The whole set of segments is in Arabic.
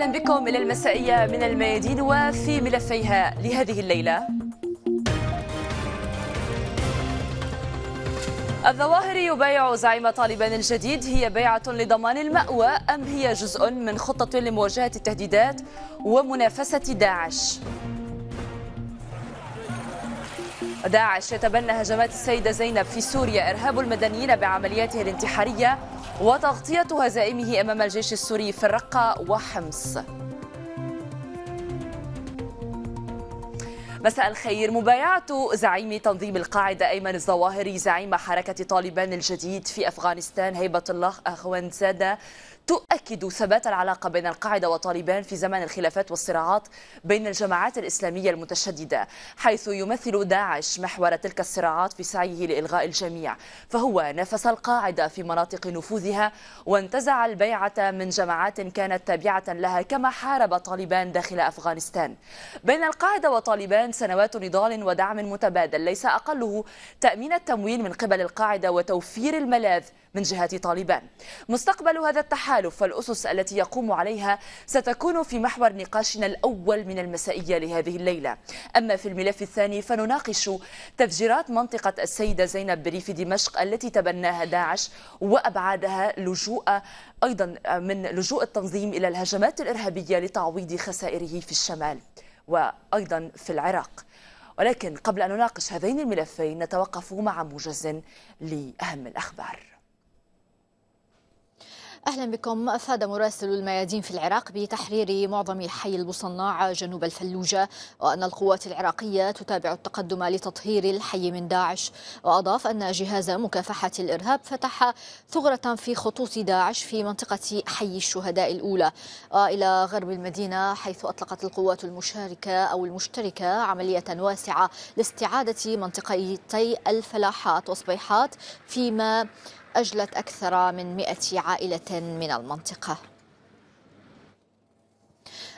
أهلا بكم إلى المسائية من الميادين وفي ملفيها لهذه الليلة الظواهر يبايع زعيم طالبان الجديد هي بيعة لضمان المأوى أم هي جزء من خطة لمواجهة التهديدات ومنافسة داعش داعش يتبنى هجمات السيدة زينب في سوريا إرهاب المدنيين بعملياته الانتحارية وتغطية هزائمه أمام الجيش السوري في الرقة وحمص مساء الخير مبايعة زعيم تنظيم القاعدة أيمن الظواهري زعيم حركة طالبان الجديد في أفغانستان هيبة الله أخوان زادة تؤكد ثبات العلاقة بين القاعدة وطالبان في زمن الخلافات والصراعات بين الجماعات الإسلامية المتشددة حيث يمثل داعش محور تلك الصراعات في سعيه لإلغاء الجميع فهو نفس القاعدة في مناطق نفوذها وانتزع البيعة من جماعات كانت تابعة لها كما حارب طالبان داخل أفغانستان بين القاعدة وطالبان سنوات نضال ودعم متبادل ليس أقله تأمين التمويل من قبل القاعدة وتوفير الملاذ من جهة طالبان مستقبل هذا التحالف والأسس التي يقوم عليها ستكون في محور نقاشنا الأول من المسائية لهذه الليلة أما في الملف الثاني فنناقش تفجيرات منطقة السيدة زينب بريف دمشق التي تبناها داعش وأبعادها لجوء أيضا من لجوء التنظيم إلى الهجمات الإرهابية لتعويض خسائره في الشمال وأيضا في العراق ولكن قبل أن نناقش هذين الملفين نتوقف مع موجز لأهم الأخبار أهلا بكم أفاد مراسل الميادين في العراق بتحرير معظم حي البصناعة جنوب الفلوجة وأن القوات العراقية تتابع التقدم لتطهير الحي من داعش وأضاف أن جهاز مكافحة الإرهاب فتح ثغرة في خطوط داعش في منطقة حي الشهداء الأولى وإلى غرب المدينة حيث أطلقت القوات المشاركة أو المشتركة عملية واسعة لاستعادة منطقتي الفلاحات وصبيحات فيما أجلت أكثر من 100 عائلة من المنطقة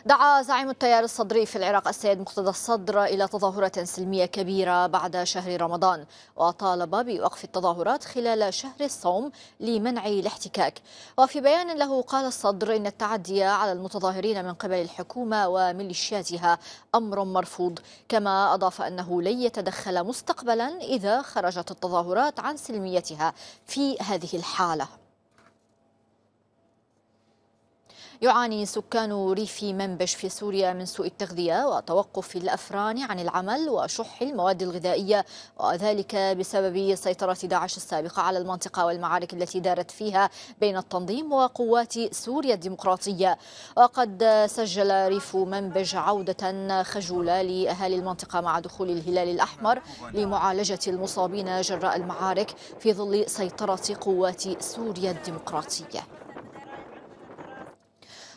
دعا زعيم التيار الصدري في العراق السيد مقتدى الصدر إلى تظاهرة سلمية كبيرة بعد شهر رمضان وطالب بوقف التظاهرات خلال شهر الصوم لمنع الاحتكاك وفي بيان له قال الصدر إن التعدي على المتظاهرين من قبل الحكومة وميليشياتها أمر مرفوض كما أضاف أنه لن يتدخل مستقبلا إذا خرجت التظاهرات عن سلميتها في هذه الحالة يعاني سكان ريف منبش في سوريا من سوء التغذية وتوقف الأفران عن العمل وشح المواد الغذائية وذلك بسبب سيطرة داعش السابقة على المنطقة والمعارك التي دارت فيها بين التنظيم وقوات سوريا الديمقراطية وقد سجل ريف منبج عودة خجولة لأهالي المنطقة مع دخول الهلال الأحمر لمعالجة المصابين جراء المعارك في ظل سيطرة قوات سوريا الديمقراطية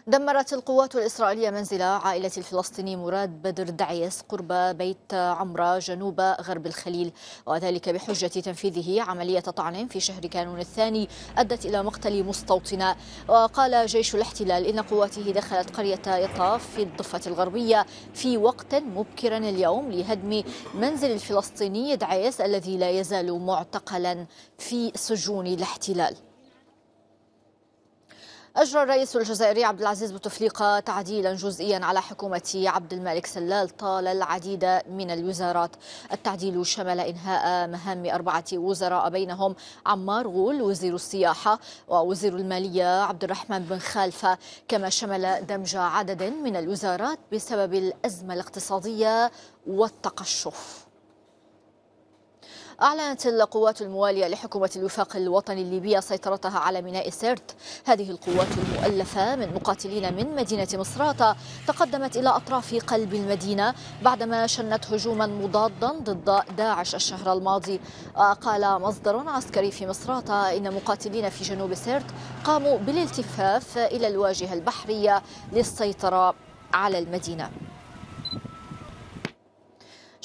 دمرت القوات الإسرائيلية منزل عائلة الفلسطيني مراد بدر دعيس قرب بيت عمرة جنوب غرب الخليل وذلك بحجة تنفيذه عملية طعن في شهر كانون الثاني أدت إلى مقتل مستوطنة وقال جيش الاحتلال إن قواته دخلت قرية يطاف في الضفة الغربية في وقت مبكر اليوم لهدم منزل الفلسطيني دعيس الذي لا يزال معتقلا في سجون الاحتلال أجرى الرئيس الجزائري عبد العزيز بوتفليقة تعديلا جزئيا على حكومة عبد الملك سلال طال العديد من الوزارات التعديل شمل إنهاء مهام أربعة وزراء بينهم عمار غول وزير السياحة ووزير المالية عبد الرحمن بن خالفة كما شمل دمج عدد من الوزارات بسبب الأزمة الاقتصادية والتقشف أعلنت القوات الموالية لحكومة الوفاق الوطني الليبية سيطرتها على ميناء سرت هذه القوات المؤلفة من مقاتلين من مدينة مصراتة تقدمت إلى أطراف قلب المدينة بعدما شنت هجوما مضادا ضد داعش الشهر الماضي قال مصدر عسكري في مصراتة إن مقاتلين في جنوب سرت قاموا بالالتفاف إلى الواجهة البحرية للسيطرة على المدينة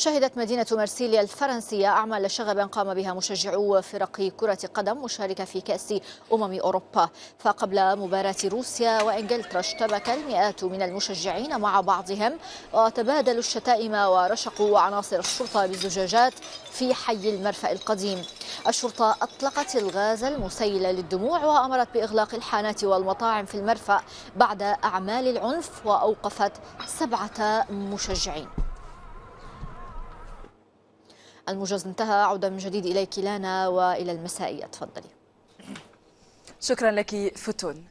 شهدت مدينة مرسيليا الفرنسية أعمال شغب قام بها مشجعو فرق كرة قدم مشاركة في كأس أمم أوروبا فقبل مباراة روسيا وإنجلترا اشتبك المئات من المشجعين مع بعضهم وتبادلوا الشتائم ورشقوا عناصر الشرطة بالزجاجات في حي المرفأ القديم الشرطة أطلقت الغاز المسيل للدموع وأمرت بإغلاق الحانات والمطاعم في المرفأ بعد أعمال العنف وأوقفت سبعة مشجعين الموجز انتهى عوده من جديد اليك لانا والى المسائيه تفضلي شكرا لك فتون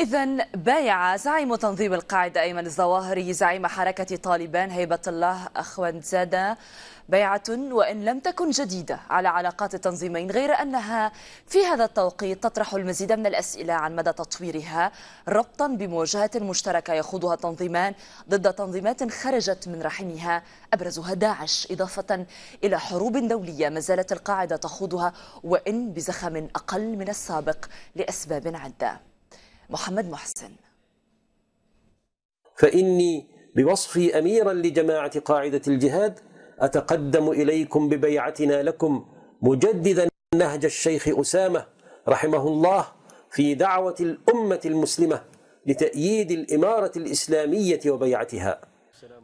إذا بايع زعيم تنظيم القاعدة أيمن الظواهري زعيم حركة طالبان هيبة الله اخوان زاده بيعة وإن لم تكن جديدة على علاقات التنظيمين غير أنها في هذا التوقيت تطرح المزيد من الأسئلة عن مدى تطويرها ربطا بمواجهه مشتركة يخوضها التنظيمان ضد تنظيمات خرجت من رحمها أبرزها داعش إضافة إلى حروب دولية ما زالت القاعدة تخوضها وإن بزخم أقل من السابق لأسباب عدة محمد محسن فإني بوصفي أميرا لجماعة قاعدة الجهاد أتقدم إليكم ببيعتنا لكم مجددا نهج الشيخ أسامة رحمه الله في دعوة الأمة المسلمة لتأييد الإمارة الإسلامية وبيعتها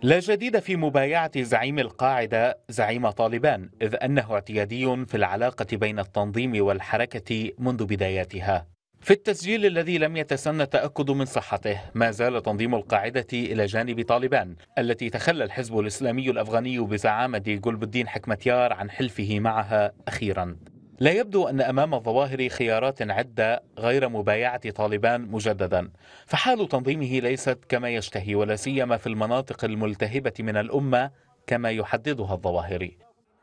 لا جديد في مبايعة زعيم القاعدة زعيم طالبان إذ أنه اعتيادي في العلاقة بين التنظيم والحركة منذ بداياتها في التسجيل الذي لم يتسنى التأكد من صحته ما زال تنظيم القاعدة إلى جانب طالبان التي تخلى الحزب الإسلامي الأفغاني بزعامة قلب الدين حكمتيار عن حلفه معها أخيرا لا يبدو أن أمام الظواهر خيارات عدة غير مبايعة طالبان مجددا فحال تنظيمه ليست كما يشتهي ولا سيما في المناطق الملتهبة من الأمة كما يحددها الظواهر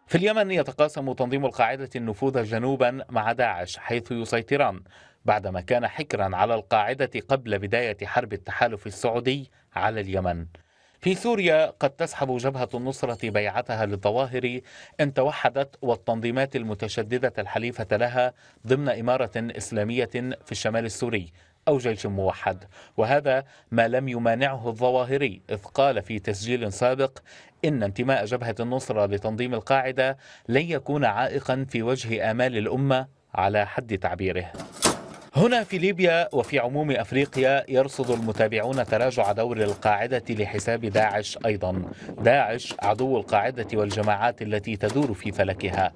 في اليمن يتقاسم تنظيم القاعدة النفوذ جنوبا مع داعش حيث يسيطران بعدما كان حكرا على القاعدة قبل بداية حرب التحالف السعودي على اليمن في سوريا قد تسحب جبهة النصرة بيعتها للظواهر إن توحدت والتنظيمات المتشددة الحليفة لها ضمن إمارة إسلامية في الشمال السوري أو جيش موحد وهذا ما لم يمانعه الظواهري إذ قال في تسجيل سابق إن انتماء جبهة النصرة لتنظيم القاعدة لن يكون عائقا في وجه آمال الأمة على حد تعبيره هنا في ليبيا وفي عموم أفريقيا يرصد المتابعون تراجع دور القاعدة لحساب داعش أيضا داعش عدو القاعدة والجماعات التي تدور في فلكها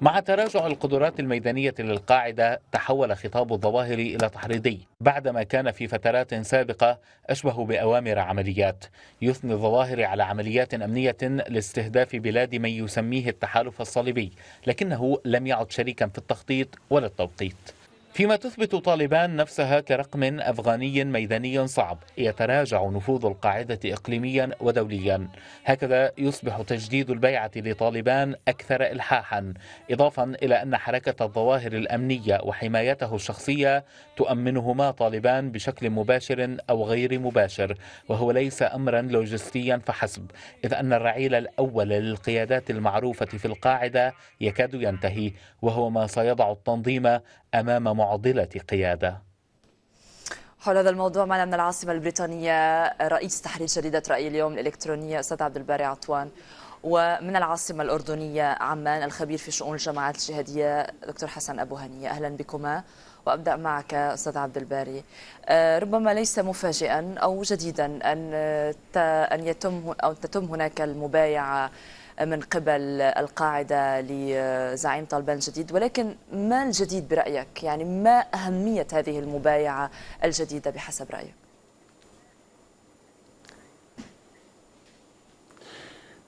مع تراجع القدرات الميدانية للقاعدة تحول خطاب الظواهر إلى تحريضي بعدما كان في فترات سابقة أشبه بأوامر عمليات يثني الظواهر على عمليات أمنية لاستهداف بلاد من يسميه التحالف الصليبي لكنه لم يعد شريكا في التخطيط ولا التوقيت فيما تثبت طالبان نفسها كرقم أفغاني ميداني صعب يتراجع نفوذ القاعدة إقليميا ودوليا هكذا يصبح تجديد البيعة لطالبان أكثر إلحاحا إضافا إلى أن حركة الظواهر الأمنية وحمايته الشخصية تؤمنهما طالبان بشكل مباشر أو غير مباشر وهو ليس أمرا لوجستيا فحسب إذ أن الرعيل الأول للقيادات المعروفة في القاعدة يكاد ينتهي وهو ما سيضع التنظيم امام معضله قياده حول هذا الموضوع معنا من العاصمه البريطانيه رئيس تحرير جريده راي اليوم الالكترونيه استاذ عبد الباري عطوان ومن العاصمة الأردنية عمان الخبير في شؤون الجماعات الجهادية دكتور حسن أبو هنية أهلا بكما وأبدأ معك أستاذ عبد الباري آه، ربما ليس مفاجئا أو جديدا أن أن يتم أو تتم هناك المبايعة من قبل القاعدة لزعيم طالبان الجديد ولكن ما الجديد برأيك يعني ما أهمية هذه المبايعة الجديدة بحسب رأيك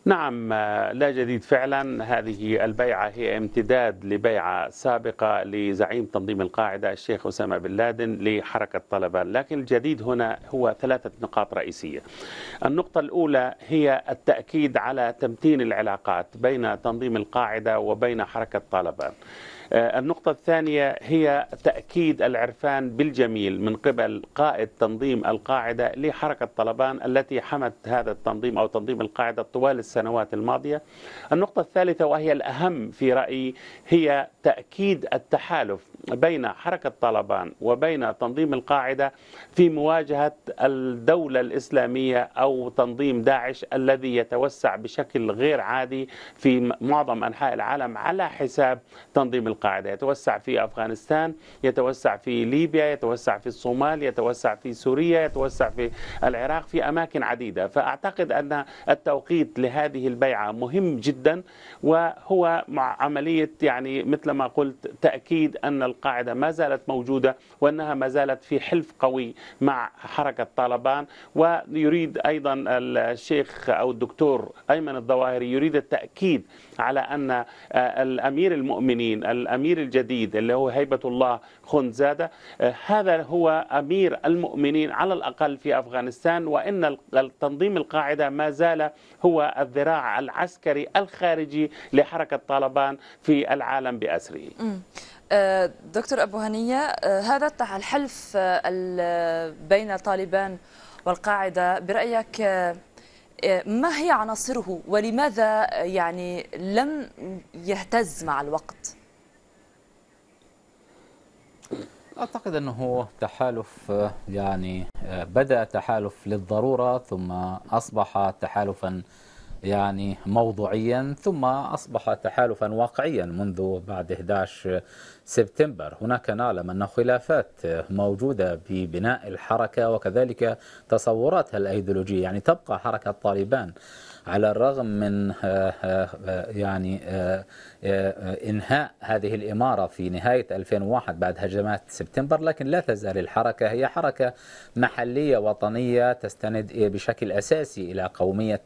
نعم آه، لا جديد فعلا هذه البيعة هي امتداد لبيعة سابقة لزعيم تنظيم القاعدة الشيخ أسامة بن لادن لحركة طالبان لكن الجديد هنا هو ثلاثة نقاط رئيسية النقطة الأولى هي التأكيد على تمتين العلاقات بين تنظيم القاعدة وبين حركة طالبان آه، النقطة الثانية هي تأكيد العرفان بالجميل من قبل قائد تنظيم القاعدة لحركة طلبان التي حمت هذا التنظيم أو تنظيم القاعدة طوال السنوات الماضية النقطة الثالثة وهي الأهم في رأيي هي تأكيد التحالف بين حركة طالبان وبين تنظيم القاعدة في مواجهة الدولة الإسلامية أو تنظيم داعش الذي يتوسع بشكل غير عادي في معظم أنحاء العالم على حساب تنظيم القاعدة القاعدة يتوسع في أفغانستان يتوسع في ليبيا يتوسع في الصومال يتوسع في سوريا يتوسع في العراق في أماكن عديدة فأعتقد أن التوقيت لهذه البيعة مهم جدا وهو مع عملية يعني مثل ما قلت تأكيد أن القاعدة ما زالت موجودة وأنها ما زالت في حلف قوي مع حركة طالبان ويريد أيضا الشيخ أو الدكتور أيمن الظواهري يريد التأكيد على أن آه، الأمير المؤمنين الأمير الجديد اللي هو هيبة الله خنزادة آه، هذا هو أمير المؤمنين على الأقل في أفغانستان وإن تنظيم القاعدة ما زال هو الذراع العسكري الخارجي لحركة طالبان في العالم بأسره آه، دكتور أبو هنية آه، هذا الحلف بين طالبان والقاعدة برأيك ما هي عناصره ولماذا يعني لم يهتز مع الوقت؟ أعتقد أنه تحالف يعني بدأ تحالف للضرورة ثم أصبح تحالفا يعني موضوعيا ثم أصبح تحالفا واقعيا منذ بعد 11 سبتمبر هناك نعلم أن خلافات موجودة ببناء الحركة وكذلك تصوراتها الأيديولوجية يعني تبقى حركة طالبان على الرغم من آه، آه، آه، يعني آه، إنهاء هذه الإمارة في نهاية 2001 بعد هجمات سبتمبر لكن لا تزال الحركة هي حركة محلية وطنية تستند إيه بشكل أساسي إلى قومية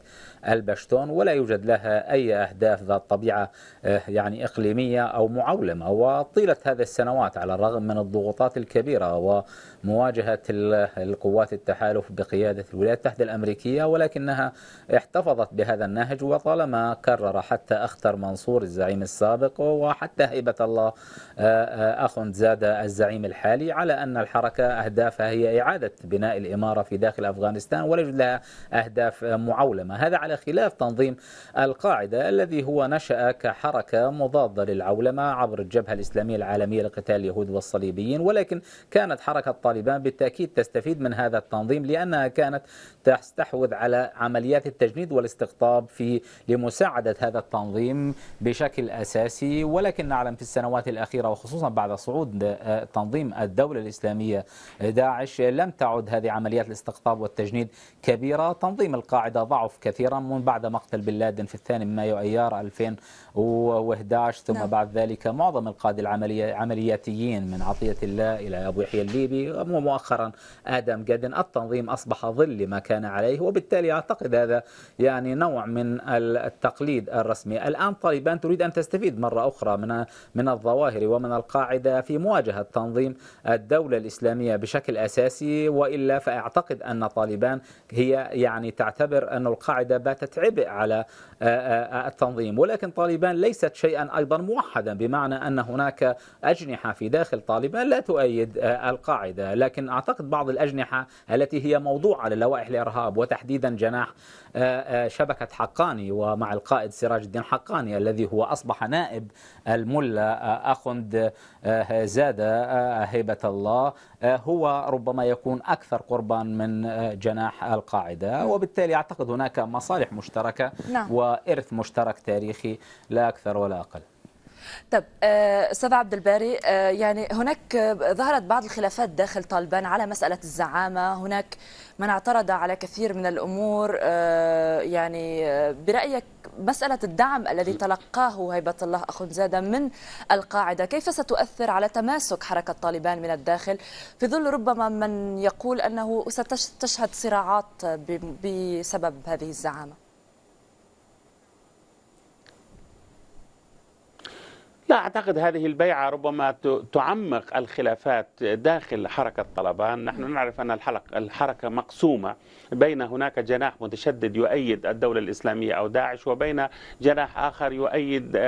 البشتون ولا يوجد لها أي أهداف ذات طبيعة آه، يعني إقليمية أو معولمة وطيلة هذه السنوات على الرغم من الضغوطات الكبيرة ومواجهة القوات التحالف بقيادة الولايات المتحدة الأمريكية ولكنها احتفظت بهذا النهج وطالما كرر حتى أختر منصور الزعيم السابق وحتى هيبة الله آه، آه، أخ زاد الزعيم الحالي على أن الحركة أهدافها هي إعادة بناء الإمارة في داخل أفغانستان ولا يوجد لها أهداف معولمة هذا على خلاف تنظيم القاعدة الذي هو نشأ كحركة مضادة للعولمة عبر الجبهة الإسلامية العالمية لقتال اليهود والصليبيين ولكن كانت حركة طالبان بالتأكيد تستفيد من هذا التنظيم لأنها كانت تستحوذ على عمليات التجنيد والاستقطاب في لمساعدة هذا التنظيم بشكل الأساسي ولكن نعلم في السنوات الأخيرة وخصوصا بعد صعود آه، تنظيم الدولة الإسلامية داعش لم تعد هذه عمليات الاستقطاب والتجنيد كبيرة تنظيم القاعدة ضعف كثيرا من بعد مقتل بن لادن في الثاني من مايو أيار 2000 و11 ثم نعم. بعد ذلك معظم القادة العملياتيين من عطية الله إلى أبو يحيى الليبي ومؤخرا آدم جدن التنظيم أصبح ظل لما كان عليه وبالتالي أعتقد هذا يعني نوع من التقليد الرسمي الآن طالبان تريد أن تستفيد مرة أخرى من من الظواهر ومن القاعدة في مواجهة تنظيم الدولة الإسلامية بشكل أساسي وإلا فأعتقد أن طالبان هي يعني تعتبر أن القاعدة باتت عبء على التنظيم ولكن طالبان طالبان ليست شيئا أيضا موحدا بمعنى أن هناك أجنحة في داخل طالبان لا تؤيد آه، القاعدة لكن أعتقد بعض الأجنحة التي هي موضوعة للوائح الإرهاب وتحديدا جناح آه، آه، شبكة حقاني ومع القائد سراج الدين حقاني الذي هو أصبح نائب الملا أخند زادة هيبة الله هو ربما يكون أكثر قربا من جناح القاعدة نعم. وبالتالي أعتقد هناك مصالح مشتركة نعم. وإرث مشترك تاريخي لا أكثر ولا أقل طب آه، استاذ عبد الباري آه، يعني هناك آه، ظهرت بعض الخلافات داخل طالبان على مساله الزعامه هناك من اعترض على كثير من الامور يعني برايك مساله الدعم الذي تلقاه هيبه الله زادة من القاعده كيف ستؤثر على تماسك حركه طالبان من الداخل في ظل ربما من يقول انه ستشهد صراعات بسبب هذه الزعامه لا أعتقد هذه البيعة ربما تعمق الخلافات داخل حركة طلبان نحن نعرف أن الحركة مقسومة بين هناك جناح متشدد يؤيد الدولة الإسلامية أو داعش وبين جناح آخر يؤيد آه،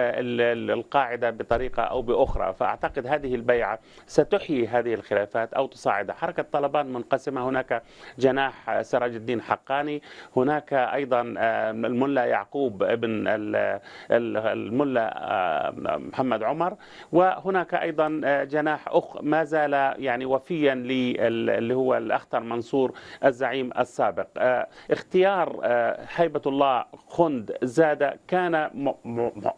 القاعدة بطريقة أو بأخرى فأعتقد هذه البيعة ستحيي هذه الخلافات أو تصاعدها حركة طالبان منقسمة هناك جناح آه، سراج الدين حقاني هناك أيضا آه، الملا يعقوب ابن الملا محمد عمر وهناك أيضا جناح أخ ما زال يعني وفيا اللي هو الأخطر منصور الزعيم السابق السابق آه، اختيار آه، هيبة الله خند زادة كان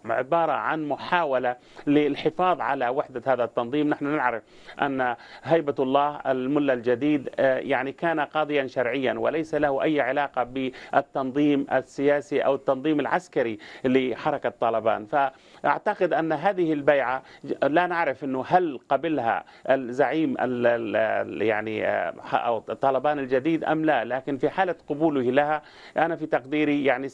عبارة عن محاولة للحفاظ على وحدة هذا التنظيم نحن نعرف أن هيبة الله الملا الجديد آه، يعني كان قاضيا شرعيا وليس له أي علاقة بالتنظيم السياسي أو التنظيم العسكري لحركة طالبان فأعتقد أن هذه البيعة لا نعرف أنه هل قبلها الزعيم يعني أو طالبان الجديد أم لا لكن في في حالة قبوله لها أنا في تقديري يعني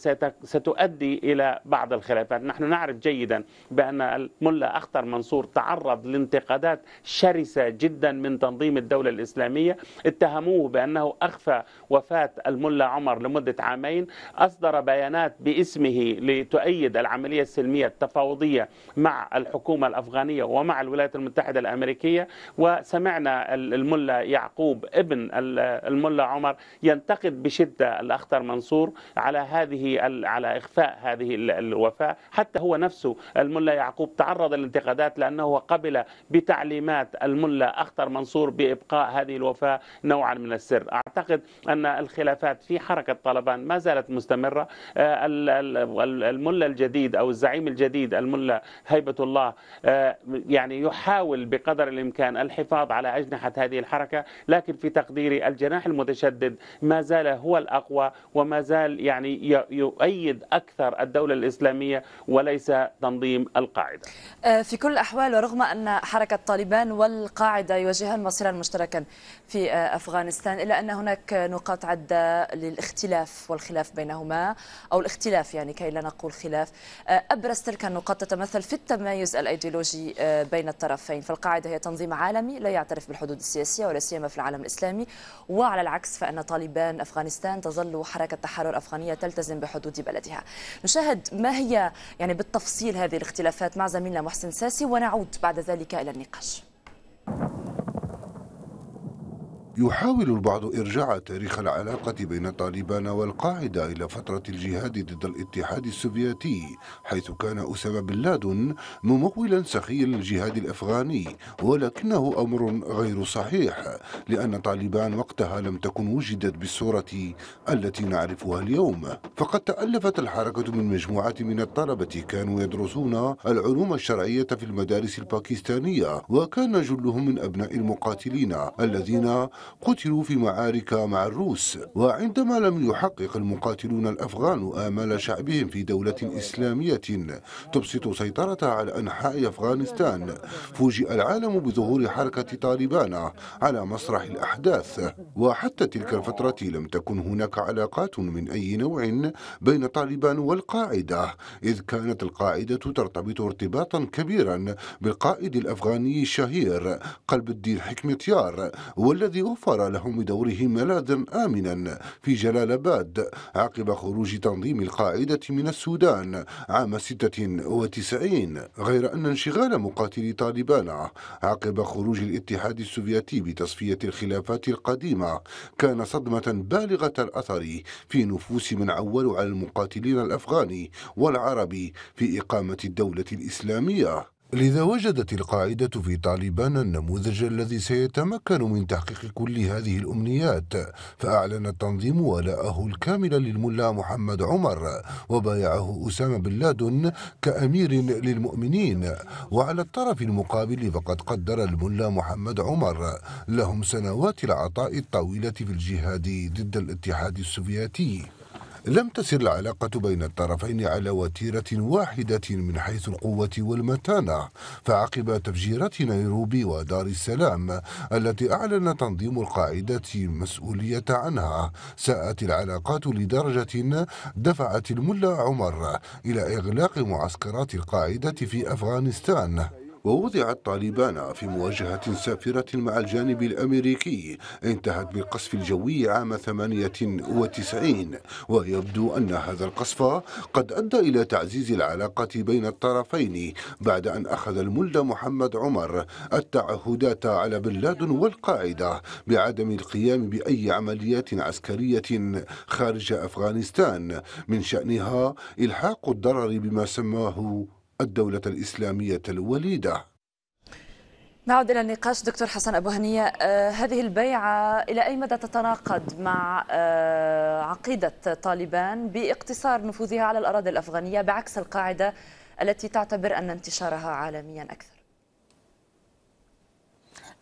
ستؤدي إلى بعض الخلافات نحن نعرف جيدا بأن الملا أخطر منصور تعرض لانتقادات شرسة جدا من تنظيم الدولة الإسلامية اتهموه بأنه أخفى وفاة الملا عمر لمدة عامين أصدر بيانات باسمه لتؤيد العملية السلمية التفاوضية مع الحكومة الأفغانية ومع الولايات المتحدة الأمريكية وسمعنا الملا يعقوب ابن الملا عمر ينتقد ينتقد بشده الاخطر منصور على هذه على اخفاء هذه الوفاه حتى هو نفسه الملا يعقوب تعرض للانتقادات لانه قبل بتعليمات الملا اخطر منصور بابقاء هذه الوفاه نوعا من السر اعتقد ان الخلافات في حركه طالبان ما زالت مستمره آه، الملا الجديد او الزعيم الجديد الملا هيبه الله آه، يعني يحاول بقدر الامكان الحفاظ على اجنحه هذه الحركه لكن في تقديري الجناح المتشدد ما زال زال هو الأقوى وما زال يعني يؤيد أكثر الدولة الإسلامية وليس تنظيم القاعدة آه، في كل الأحوال ورغم أن حركة طالبان والقاعدة يواجهان مصيرا مشتركا في آه، أفغانستان إلا أن هناك نقاط عدة للاختلاف والخلاف بينهما أو الاختلاف يعني كي لا نقول خلاف آه، أبرز تلك النقاط تتمثل في التمايز الأيديولوجي بين الطرفين فالقاعدة هي تنظيم عالمي لا يعترف بالحدود السياسية ولا سيما في العالم الإسلامي وعلى العكس فأن طالبان الآن أفغانستان تظل حركة تحرر أفغانية تلتزم بحدود بلدها نشاهد ما هي يعني بالتفصيل هذه الاختلافات مع زميلنا محسن ساسي ونعود بعد ذلك إلى النقاش يحاول البعض إرجاع تاريخ العلاقة بين طالبان والقاعدة إلى فترة الجهاد ضد الاتحاد السوفيتي حيث كان أسامة بن لادن ممولا سخيا للجهاد الأفغاني ولكنه أمر غير صحيح لأن طالبان وقتها لم تكن وجدت بالصورة التي نعرفها اليوم فقد تألفت الحركة من مجموعة من الطلبة كانوا يدرسون العلوم الشرعية في المدارس الباكستانية وكان جلهم من أبناء المقاتلين الذين قتلوا في معارك مع الروس وعندما لم يحقق المقاتلون الأفغان آمال شعبهم في دولة إسلامية تبسط سيطرتها على أنحاء أفغانستان فوجئ العالم بظهور حركة طالبان على مسرح الأحداث وحتى تلك الفترة لم تكن هناك علاقات من أي نوع بين طالبان والقاعدة إذ كانت القاعدة ترتبط ارتباطا كبيرا بالقائد الأفغاني الشهير قلب الدين حكمتيار والذي وفر لهم بدورهم ملاذا آمنا في جلال آباد عقب خروج تنظيم القاعدة من السودان عام 96 غير أن انشغال مقاتلي طالبان عقب خروج الاتحاد السوفيتي بتصفية الخلافات القديمة كان صدمة بالغة الأثر في نفوس من عولوا على المقاتلين الأفغاني والعربي في إقامة الدولة الإسلامية لذا وجدت القاعدة في طالبان النموذج الذي سيتمكن من تحقيق كل هذه الأمنيات فأعلن التنظيم ولاءه الكامل للملا محمد عمر وبايعه أسامة بن لادن كأمير للمؤمنين وعلى الطرف المقابل فقد قدر الملا محمد عمر لهم سنوات العطاء الطويلة في الجهاد ضد الاتحاد السوفيتي لم تسر العلاقة بين الطرفين على وتيرة واحدة من حيث القوة والمتانة فعقب تفجيرات نيروبي ودار السلام التي أعلن تنظيم القاعدة مسؤولية عنها ساءت العلاقات لدرجة دفعت الملا عمر إلى إغلاق معسكرات القاعدة في أفغانستان ووضعت طالبان في مواجهة سافرة مع الجانب الأمريكي انتهت بالقصف الجوي عام 98 ويبدو أن هذا القصف قد أدى إلى تعزيز العلاقة بين الطرفين بعد أن أخذ الملا محمد عمر التعهدات على بن لادن والقاعدة بعدم القيام بأي عمليات عسكرية خارج أفغانستان من شأنها إلحاق الضرر بما سماه الدولة الإسلامية الوليدة نعود إلى النقاش دكتور حسن أبو هنية آه هذه البيعة إلى أي مدى تتناقض مع آه عقيدة طالبان باقتصار نفوذها على الأراضي الأفغانية بعكس القاعدة التي تعتبر أن انتشارها عالميا أكثر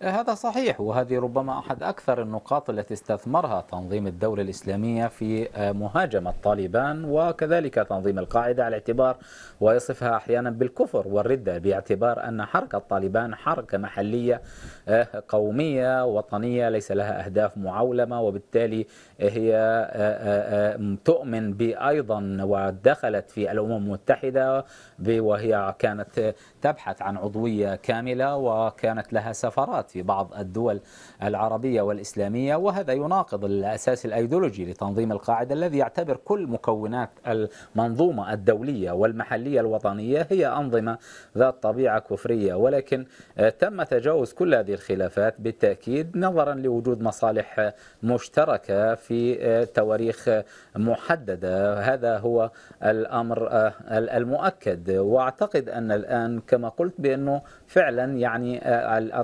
هذا صحيح وهذه ربما أحد أكثر النقاط التي استثمرها تنظيم الدولة الإسلامية في آه، مهاجمة طالبان وكذلك تنظيم القاعدة على اعتبار ويصفها أحيانا بالكفر والردة باعتبار أن حركة طالبان حركة محلية آه، قومية وطنية ليس لها أهداف معولمة وبالتالي هي آه، تؤمن بأيضا ودخلت في الأمم المتحدة وهي كانت تبحث عن عضوية كاملة وكانت لها سفرات في بعض الدول العربية والإسلامية وهذا يناقض الأساس الأيديولوجي لتنظيم القاعدة الذي يعتبر كل مكونات المنظومة الدولية والمحلية الوطنية هي أنظمة ذات طبيعة كفرية ولكن آه، تم تجاوز كل هذه الخلافات بالتأكيد نظرا لوجود مصالح مشتركة في آه، تواريخ محددة هذا هو الأمر آه، المؤكد وأعتقد أن الآن كما قلت بأنه فعلا يعني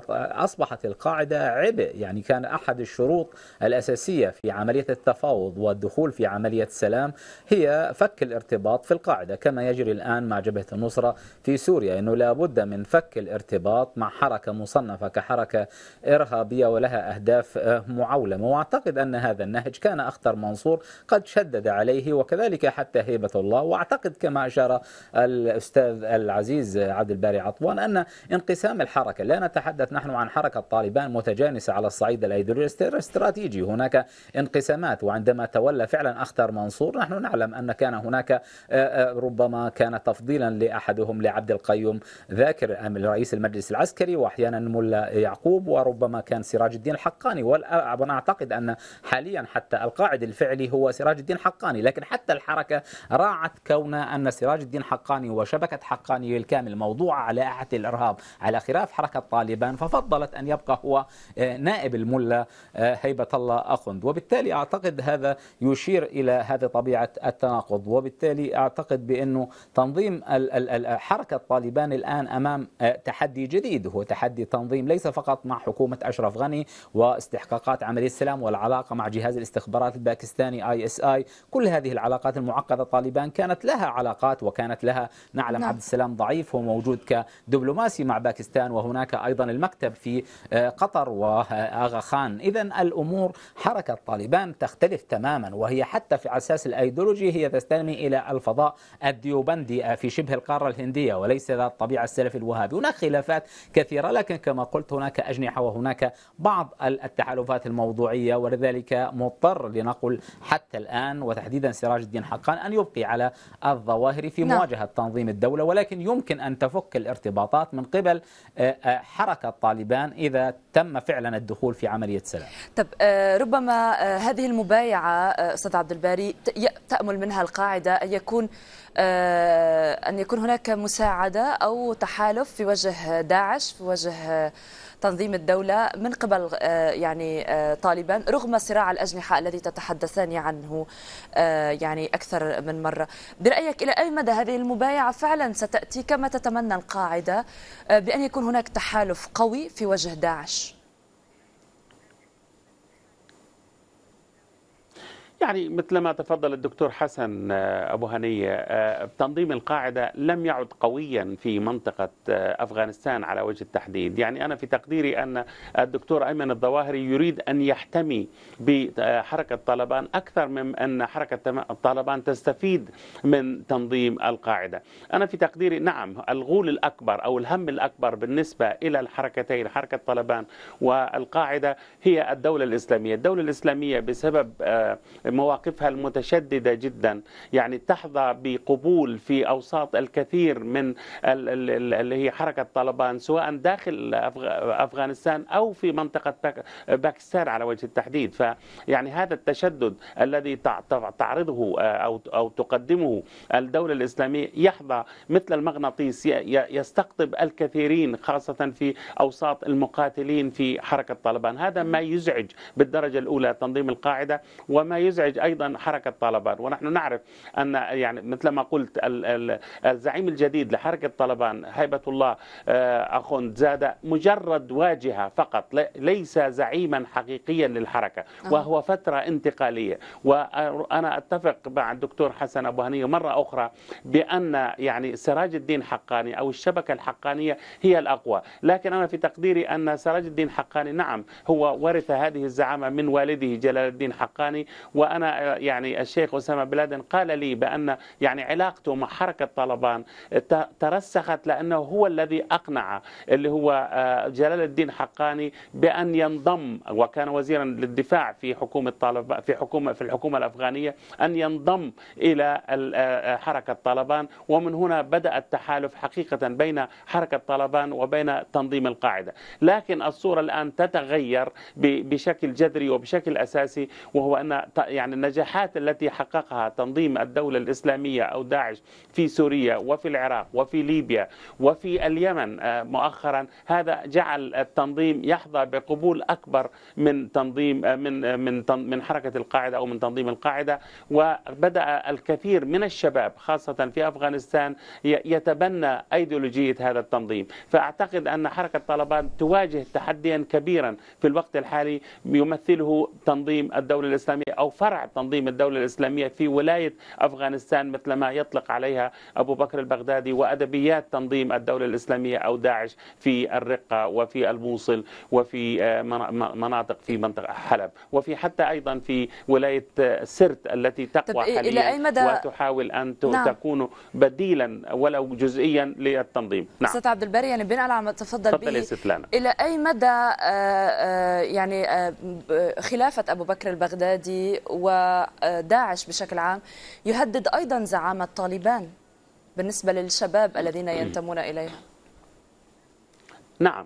أصبح أصبحت القاعدة عبء يعني كان أحد الشروط الأساسية في عملية التفاوض والدخول في عملية السلام هي فك الارتباط في القاعدة كما يجري الآن مع جبهة النصرة في سوريا أنه لابد من فك الارتباط مع حركة مصنفة كحركة إرهابية ولها أهداف آه، معولمة وأعتقد أن هذا النهج كان أخطر منصور قد شدد عليه وكذلك حتى هيبة الله وأعتقد كما أشار الأستاذ العزيز عبد الباري عطوان أن انقسام الحركة لا نتحدث نحن عن حركة حركة طالبان متجانسة على الصعيد الأيديولوجي الاستراتيجي هناك انقسامات وعندما تولى فعلا أختر منصور نحن نعلم أن كان هناك آه، آه، ربما كان تفضيلا لأحدهم لعبد القيوم ذاكر رئيس المجلس العسكري وأحيانا ملا يعقوب وربما كان سراج الدين الحقاني وأنا أعتقد أن حاليا حتى القاعد الفعلي هو سراج الدين حقاني لكن حتى الحركة راعت كون أن سراج الدين حقاني وشبكة حقاني الكامل موضوعة على أحد الإرهاب على خلاف حركة طالبان ففضلت أن يبقى هو آه، نائب الملا آه، هيبة الله أخند وبالتالي أعتقد هذا يشير إلى هذه طبيعة التناقض وبالتالي أعتقد بأنه تنظيم حركة طالبان الآن أمام آه، تحدي جديد هو تحدي تنظيم ليس فقط مع حكومة أشرف غني واستحقاقات عملية السلام والعلاقة مع جهاز الاستخبارات الباكستاني آي اس آي كل هذه العلاقات المعقدة طالبان كانت لها علاقات وكانت لها نعلم نعم. عبد السلام ضعيف وموجود كدبلوماسي مع باكستان وهناك أيضا المكتب في قطر وآغا خان إذا الأمور حركة طالبان تختلف تماما وهي حتى في أساس الأيديولوجي هي تستلمي إلى الفضاء الديوبندي في شبه القارة الهندية وليس ذات الطبيعة السلفي الوهابي هناك خلافات كثيرة لكن كما قلت هناك أجنحة وهناك بعض التحالفات الموضوعية ولذلك مضطر لنقل حتى الآن وتحديدا سراج الدين حقان أن يبقي على الظواهر في نعم. مواجهة تنظيم الدولة ولكن يمكن أن تفك الارتباطات من قبل آه، آه، حركة طالبان الإنسان إذا تم فعلا الدخول في عملية سلام طب آه، ربما آه، هذه المبايعة آه، أستاذ عبد الباري تأمل منها القاعدة أن يكون أن يكون هناك مساعدة أو تحالف في وجه داعش في وجه تنظيم الدولة من قبل آه، يعني آه، طالبان رغم صراع الأجنحة الذي تتحدثان عنه آه، يعني أكثر من مرة برأيك إلى أي مدى هذه المبايعة فعلا ستأتي كما تتمنى القاعدة بأن يكون هناك تحالف قوي في وجه داعش يعني مثل ما تفضل الدكتور حسن آه، أبو هنية آه، تنظيم القاعدة لم يعد قويا في منطقة آه، أفغانستان على وجه التحديد يعني أنا في تقديري أن الدكتور أيمن الظواهري يريد أن يحتمي بحركة طالبان أكثر من أن حركة طالبان تستفيد من تنظيم القاعدة أنا في تقديري نعم الغول الأكبر أو الهم الأكبر بالنسبة إلى الحركتين حركة طالبان والقاعدة هي الدولة الإسلامية الدولة الإسلامية بسبب مواقفها المتشددة جدا يعني تحظى بقبول في أوساط الكثير من اللي هي حركة طالبان سواء داخل أفغانستان أو في منطقة باكستان على وجه التحديد فيعني هذا التشدد الذي تعرضه آه، أو أو تقدمه الدولة الإسلامية يحظى مثل المغناطيس يستقطب الكثيرين خاصة في أوساط المقاتلين في حركة طالبان هذا ما يزعج بالدرجة الأولى تنظيم القاعدة وما يزعج يزعج ايضا حركه طالبان ونحن نعرف ان يعني مثل ما قلت الزعيم الجديد لحركه طالبان هيبه الله آه، اخون زاد مجرد واجهه فقط ليس زعيما حقيقيا للحركه وهو فتره انتقاليه وانا اتفق مع الدكتور حسن ابو هنيه مره اخرى بان يعني سراج الدين حقاني او الشبكه الحقانيه هي الاقوى لكن انا في تقديري ان سراج الدين حقاني نعم هو ورث هذه الزعامه من والده جلال الدين حقاني و وانا آه، يعني الشيخ اسامه بن لادن قال لي بان يعني علاقته مع حركه طالبان آه، ترسخت لانه هو الذي اقنع اللي هو آه، جلال الدين حقاني بان ينضم وكان وزيرا للدفاع في حكومه طالبان في حكومه في الحكومه الافغانيه ان ينضم الى حركه طالبان ومن هنا بدا التحالف حقيقه بين حركه طالبان وبين تنظيم القاعده لكن الصوره الان تتغير بشكل جذري وبشكل اساسي وهو ان يعني النجاحات التي حققها تنظيم الدولة الإسلامية أو داعش في سوريا وفي العراق وفي ليبيا وفي اليمن آه، مؤخرا هذا جعل التنظيم يحظى بقبول أكبر من تنظيم آه، من آه، من من حركة القاعدة أو من تنظيم القاعدة وبدأ الكثير من الشباب خاصة في أفغانستان يتبنى أيديولوجية هذا التنظيم فأعتقد أن حركة طالبان تواجه تحديا كبيرا في الوقت الحالي يمثله تنظيم الدولة الإسلامية أو فرع تنظيم الدولة الإسلامية في ولاية أفغانستان مثل ما يطلق عليها أبو بكر البغدادي وأدبيات تنظيم الدولة الإسلامية أو داعش في الرقة وفي الموصل وفي آه، مناطق في منطقة حلب وفي حتى أيضا في ولاية آه، سرت التي تقوى حاليا إلى أي مدى وتحاول أن نعم. تكون بديلا ولو جزئيا للتنظيم نعم أستاذ عبد الباري يعني بناء على ما تفضل تفضلي إلى أي مدى آه، يعني خلافة أبو بكر البغدادي وداعش بشكل عام يهدد أيضا زعامة طالبان بالنسبة للشباب الذين ينتمون إليها نعم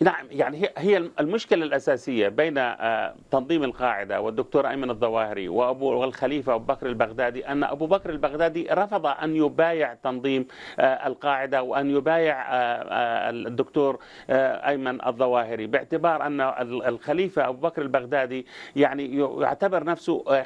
نعم يعني هي المشكلة الأساسية بين آه، تنظيم القاعدة والدكتور أيمن الظواهري وأبو الخليفة أبو بكر البغدادي أن أبو بكر البغدادي رفض أن يبايع تنظيم آه، القاعدة وأن يبايع آه، الدكتور أيمن الظواهري باعتبار أن الخليفة أبو بكر البغدادي يعني يعتبر نفسه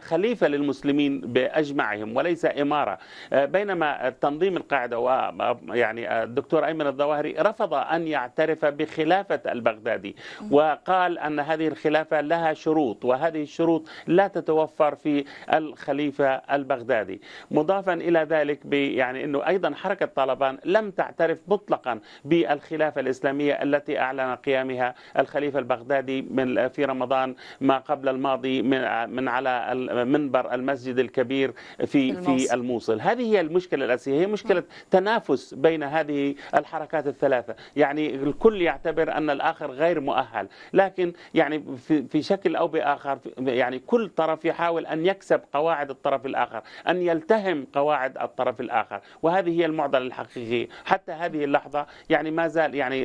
خليفة للمسلمين بأجمعهم وليس إمارة بينما تنظيم القاعدة ويعني الدكتور أيمن الظواهري رفض أن يعترف بخلافة البغدادي وقال أن هذه الخلافة لها شروط وهذه الشروط لا تتوفر في الخليفة البغدادي مضافا إلى ذلك يعني أنه أيضا حركة طالبان لم تعترف مطلقا بالخلافة الإسلامية التي أعلن قيامها الخليفة البغدادي من في رمضان ما قبل الماضي من من على منبر المسجد الكبير في في الموصل هذه هي المشكلة الأساسية هي مشكلة تنافس بين هذه الحركات الثلاثة يعني الكل يعتبر أن الآخر غير مؤهل لكن يعني في, في شكل أو بآخر يعني كل طرف يحاول أن يكسب قواعد الطرف الآخر أن يلتهم قواعد الطرف الآخر وهذه هي المعضلة الحقيقية حتى هذه اللحظة يعني ما زال يعني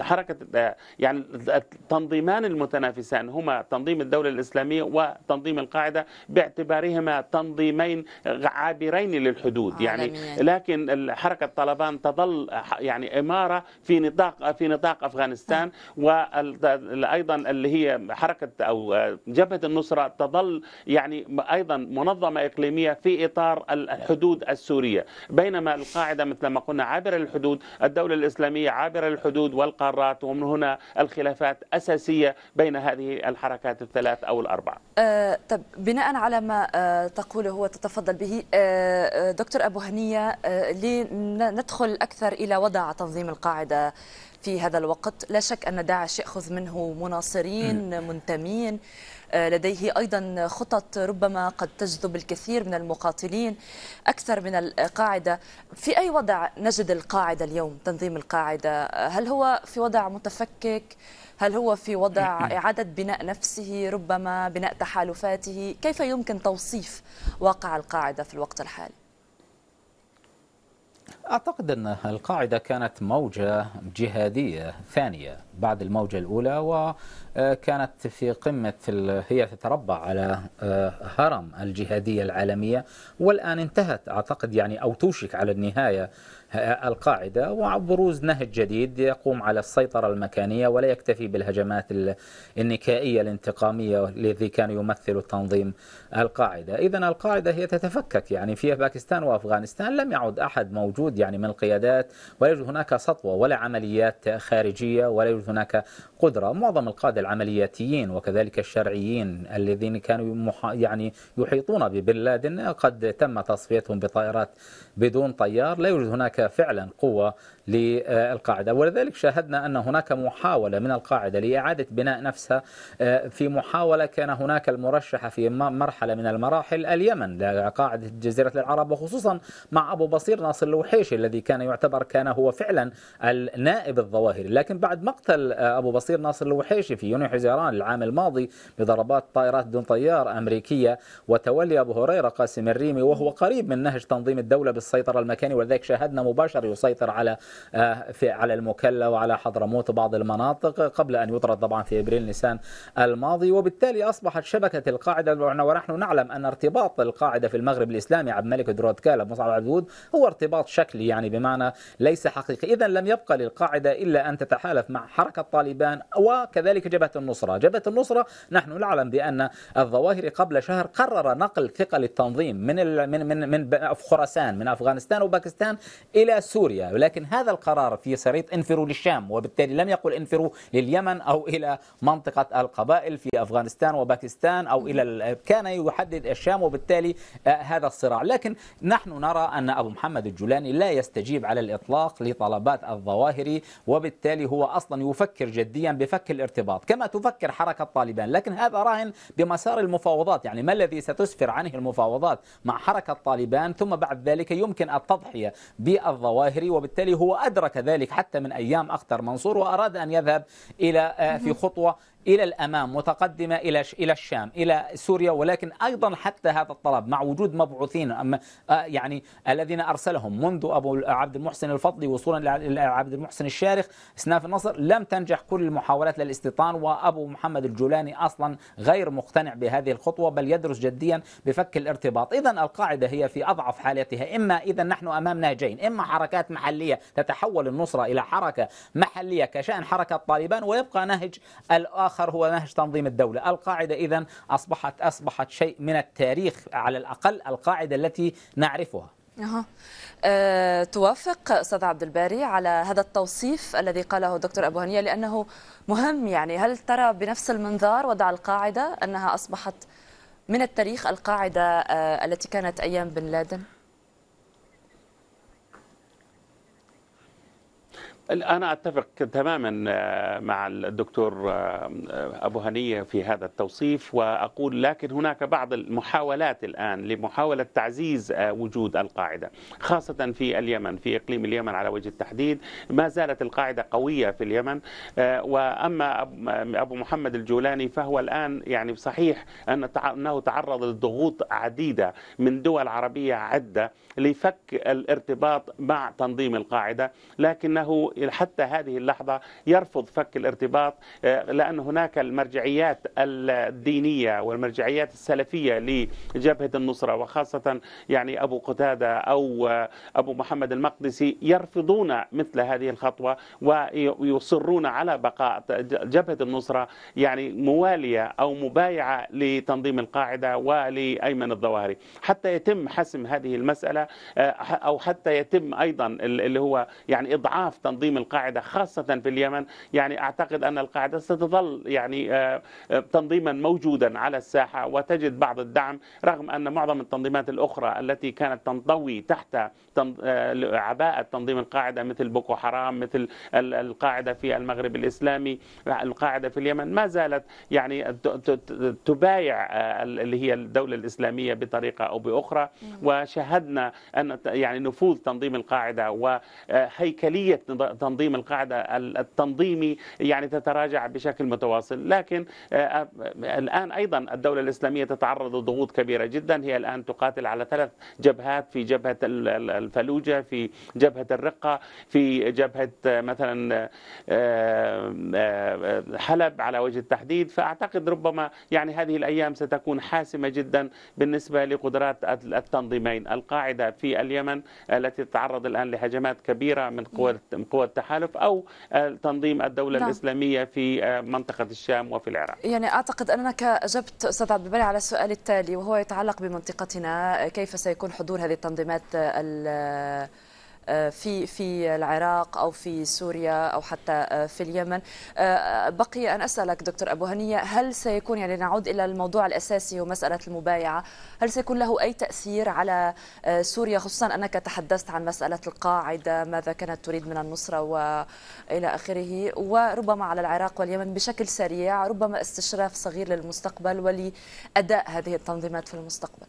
حركة يعني التنظيمان المتنافسان هما تنظيم الدولة الإسلامية وتنظيم القاعدة باعتبارهما تنظيمين عابرين للحدود يعني لكن حركة طالبان تظل يعني إمارة في نطاق في نطاق افغانستان وايضا اللي هي حركه او جبهه النصره تظل يعني ايضا منظمه اقليميه في اطار الحدود السوريه بينما القاعده مثل ما قلنا عابره للحدود الدوله الاسلاميه عابره للحدود والقارات ومن هنا الخلافات اساسيه بين هذه الحركات الثلاث او الاربعه أه طب بناء على ما أه تقوله وتتفضل به أه, أه، دكتور ابو هنيه أه، لندخل اكثر الى وضع تنظيم القاعده في هذا الوقت لا شك أن داعش يأخذ منه مناصرين منتمين آه، لديه أيضا خطط ربما قد تجذب الكثير من المقاتلين أكثر من القاعدة في أي وضع نجد القاعدة اليوم تنظيم القاعدة آه، هل هو في وضع متفكك هل هو في وضع إعادة بناء نفسه ربما بناء تحالفاته كيف يمكن توصيف واقع القاعدة في الوقت الحالي أعتقد أن القاعدة كانت موجة جهادية ثانية بعد الموجة الأولى وكانت آه، في قمة هي تتربع على آه، هرم الجهادية العالمية والآن انتهت أعتقد يعني أو توشك على النهاية القاعدة وبروز نهج جديد يقوم على السيطرة المكانية ولا يكتفي بالهجمات النكائية الانتقامية الذي كان يمثل تنظيم القاعدة إذا القاعدة هي تتفكك يعني في باكستان وأفغانستان لم يعد أحد موجود يعني من القيادات ولا يوجد هناك سطوة ولا عمليات خارجية ولا يوجد هناك قدرة معظم القادة العملياتيين وكذلك الشرعيين الذين كانوا يعني يحيطون ببن لادن قد تم تصفيتهم بطائرات بدون طيار لا يوجد هناك فعلا قوة للقاعدة ولذلك شاهدنا أن هناك محاولة من القاعدة لإعادة بناء نفسها آه، في محاولة كان هناك المرشحة في مرحلة من المراحل اليمن لقاعدة جزيرة العرب وخصوصا مع أبو بصير ناصر الوحيشي الذي كان يعتبر كان هو فعلا النائب الظواهري لكن بعد مقتل آه، أبو بصير القصير ناصر الوحيشي في يونيو حزيران العام الماضي بضربات طائرات دون طيار أمريكية وتولي أبو هريرة قاسم الريمي وهو قريب من نهج تنظيم الدولة بالسيطرة المكاني ولذلك شاهدنا مباشر يسيطر على آه، في على المكلا وعلى حضرموت وبعض المناطق قبل أن يطرد طبعا في إبريل نيسان الماضي وبالتالي أصبحت شبكة القاعدة ونحن نعلم أن ارتباط القاعدة في المغرب الإسلامي عبد الملك درود كالب مصعب عبود هو ارتباط شكلي يعني بمعنى ليس حقيقي إذا لم يبقى للقاعدة إلا أن تتحالف مع حركة طالبان وكذلك جبهة النصرة جبهة النصرة نحن نعلم بأن الظواهري قبل شهر قرر نقل ثقل التنظيم من من من من خراسان من أفغانستان وباكستان إلى سوريا ولكن هذا القرار في شريط انفروا للشام وبالتالي لم يقل انفروا لليمن أو إلى منطقة القبائل في أفغانستان وباكستان أو إلى كان يحدد الشام وبالتالي آه، هذا الصراع لكن نحن نرى أن أبو محمد الجولاني لا يستجيب على الإطلاق لطلبات الظواهري وبالتالي هو أصلا يفكر جديا بفك الارتباط كما تفكر حركة طالبان لكن هذا راهن بمسار المفاوضات يعني ما الذي ستسفر عنه المفاوضات مع حركة طالبان ثم بعد ذلك يمكن التضحية بالظواهري وبالتالي هو أدرك ذلك حتى من أيام أختر منصور وأراد أن يذهب إلى آه، في خطوة إلى الأمام متقدمة إلى إلى الشام إلى سوريا ولكن أيضا حتى هذا الطلب مع وجود مبعوثين آه، يعني الذين أرسلهم منذ أبو عبد المحسن الفضلي وصولا لعبد المحسن الشارخ إسناف النصر لم تنجح كل المحاولات للاستيطان وأبو محمد الجولاني أصلا غير مقتنع بهذه الخطوة بل يدرس جديا بفك الارتباط إذا القاعدة هي في أضعف حالتها إما إذا نحن أمام نهجين إما حركات محلية تتحول النصرة إلى حركة محلية كشأن حركة طالبان ويبقى نهج الآخر الآخر هو نهج تنظيم الدولة القاعدة إذا أصبحت أصبحت شيء من التاريخ على الأقل القاعدة التي نعرفها أه. توافق استاذ عبد الباري على هذا التوصيف الذي قاله الدكتور ابو هنيه لانه مهم يعني هل ترى بنفس المنظار وضع القاعده انها اصبحت من التاريخ القاعده أه، التي كانت ايام بن لادن؟ أنا أتفق تماما آه، مع الدكتور آه، آه، أبو هنية في هذا التوصيف وأقول لكن هناك بعض المحاولات الآن لمحاولة تعزيز وجود القاعدة خاصة في اليمن في إقليم اليمن على وجه التحديد ما زالت القاعدة قوية في اليمن وأما أبو محمد الجولاني فهو الآن يعني صحيح أنه تعرض لضغوط عديدة من دول عربية عدة لفك الارتباط مع تنظيم القاعدة لكنه حتى هذه اللحظة يرفض فك الارتباط آه، لأن هناك المرجعيات الدينية والمرجعيات السلفية لجبهة النصرة وخاصة يعني أبو قتادة أو آه، أبو محمد المقدسي يرفضون مثل هذه الخطوة ويصرون على بقاء جبهة النصرة يعني موالية أو مبايعة لتنظيم القاعدة ولأيمن الظواهري حتى يتم حسم هذه المسألة آه، أو حتى يتم أيضا اللي هو يعني إضعاف تنظيم تقييم القاعده خاصه في اليمن يعني اعتقد ان القاعده ستظل يعني آه، آه، تنظيما موجودا على الساحه وتجد بعض الدعم رغم ان معظم التنظيمات الاخرى التي كانت تنطوي تحت آه، عباءه تنظيم القاعده مثل بوكو حرام مثل القاعده في المغرب الاسلامي القاعده في اليمن ما زالت يعني تبايع اللي هي الدوله الاسلاميه بطريقه او باخرى وشاهدنا ان يعني نفوذ تنظيم القاعده وهيكليه تنظيم القاعدة التنظيمي يعني تتراجع بشكل متواصل لكن آه، آه، الآن أيضا الدولة الإسلامية تتعرض لضغوط كبيرة جدا هي الآن تقاتل على ثلاث جبهات في جبهة الفلوجة في جبهة الرقة في جبهة آه، مثلا حلب على وجه التحديد فأعتقد ربما يعني هذه الأيام ستكون حاسمة جدا بالنسبة لقدرات التنظيمين القاعدة في اليمن التي تتعرض الآن لهجمات كبيرة من قوى والتحالف أو تنظيم الدولة نعم. الإسلامية في منطقة الشام وفي العراق يعني أعتقد أنك أجبت أستاذ عبد البري على السؤال التالي وهو يتعلق بمنطقتنا كيف سيكون حضور هذه التنظيمات آه، في في العراق او في سوريا او حتى آه، في اليمن آه، بقي ان اسالك دكتور ابو هنيه هل سيكون يعني نعود الى الموضوع الاساسي ومساله المبايعه هل سيكون له اي تاثير على سوريا خصوصا انك تحدثت عن مساله القاعده ماذا كانت تريد من النصره والى اخره وربما على العراق واليمن بشكل سريع ربما استشراف صغير للمستقبل ولاداء هذه التنظيمات في المستقبل